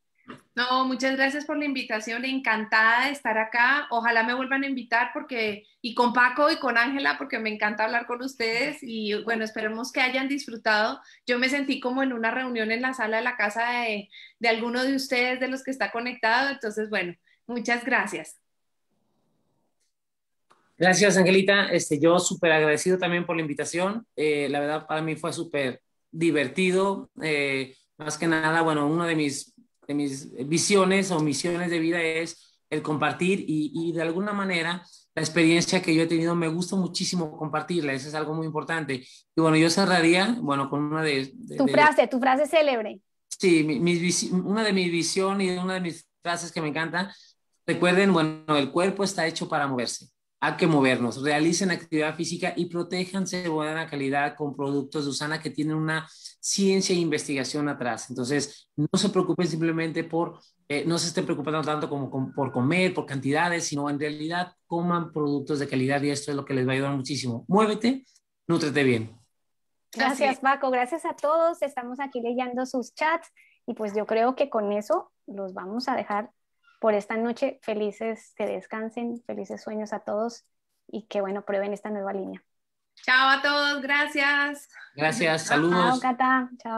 No, muchas gracias por la invitación, encantada de estar acá. Ojalá me vuelvan a invitar porque y con Paco y con Ángela porque me encanta hablar con ustedes y bueno, esperemos que hayan disfrutado. Yo me sentí como en una reunión en la sala de la casa de, de alguno de ustedes, de los que está conectado. Entonces, bueno, muchas gracias. Gracias, Angelita. Este, yo súper agradecido también por la invitación. Eh, la verdad, para mí fue súper divertido. Eh, más que nada, bueno, uno de mis de mis visiones o misiones de vida es el compartir y, de alguna manera la experiencia que yo he tenido me gusta muchísimo compartirla, eso es algo muy importante. Y bueno, yo cerraría, bueno, con una de... tu frase, tu frase célebre. Sí, una de mis visiones y una de mis frases que me encanta, recuerden, bueno, el cuerpo está hecho para moverse hay que movernos, realicen actividad física y protéjanse de buena calidad con productos de Usana que tienen una ciencia e investigación atrás. Entonces, no se preocupen simplemente por, eh, no se estén preocupando tanto como por comer, por cantidades, sino en realidad coman productos de calidad y esto es lo que les va a ayudar muchísimo. Muévete, nútrete bien. Gracias, Paco. Gracias a todos. Estamos aquí leyendo sus chats y pues yo creo que con eso los vamos a dejar por esta noche. Felices que descansen, felices sueños a todos y que bueno, prueben esta nueva línea. Chao a todos, gracias. Gracias, saludos. Chao, Cata. Chao.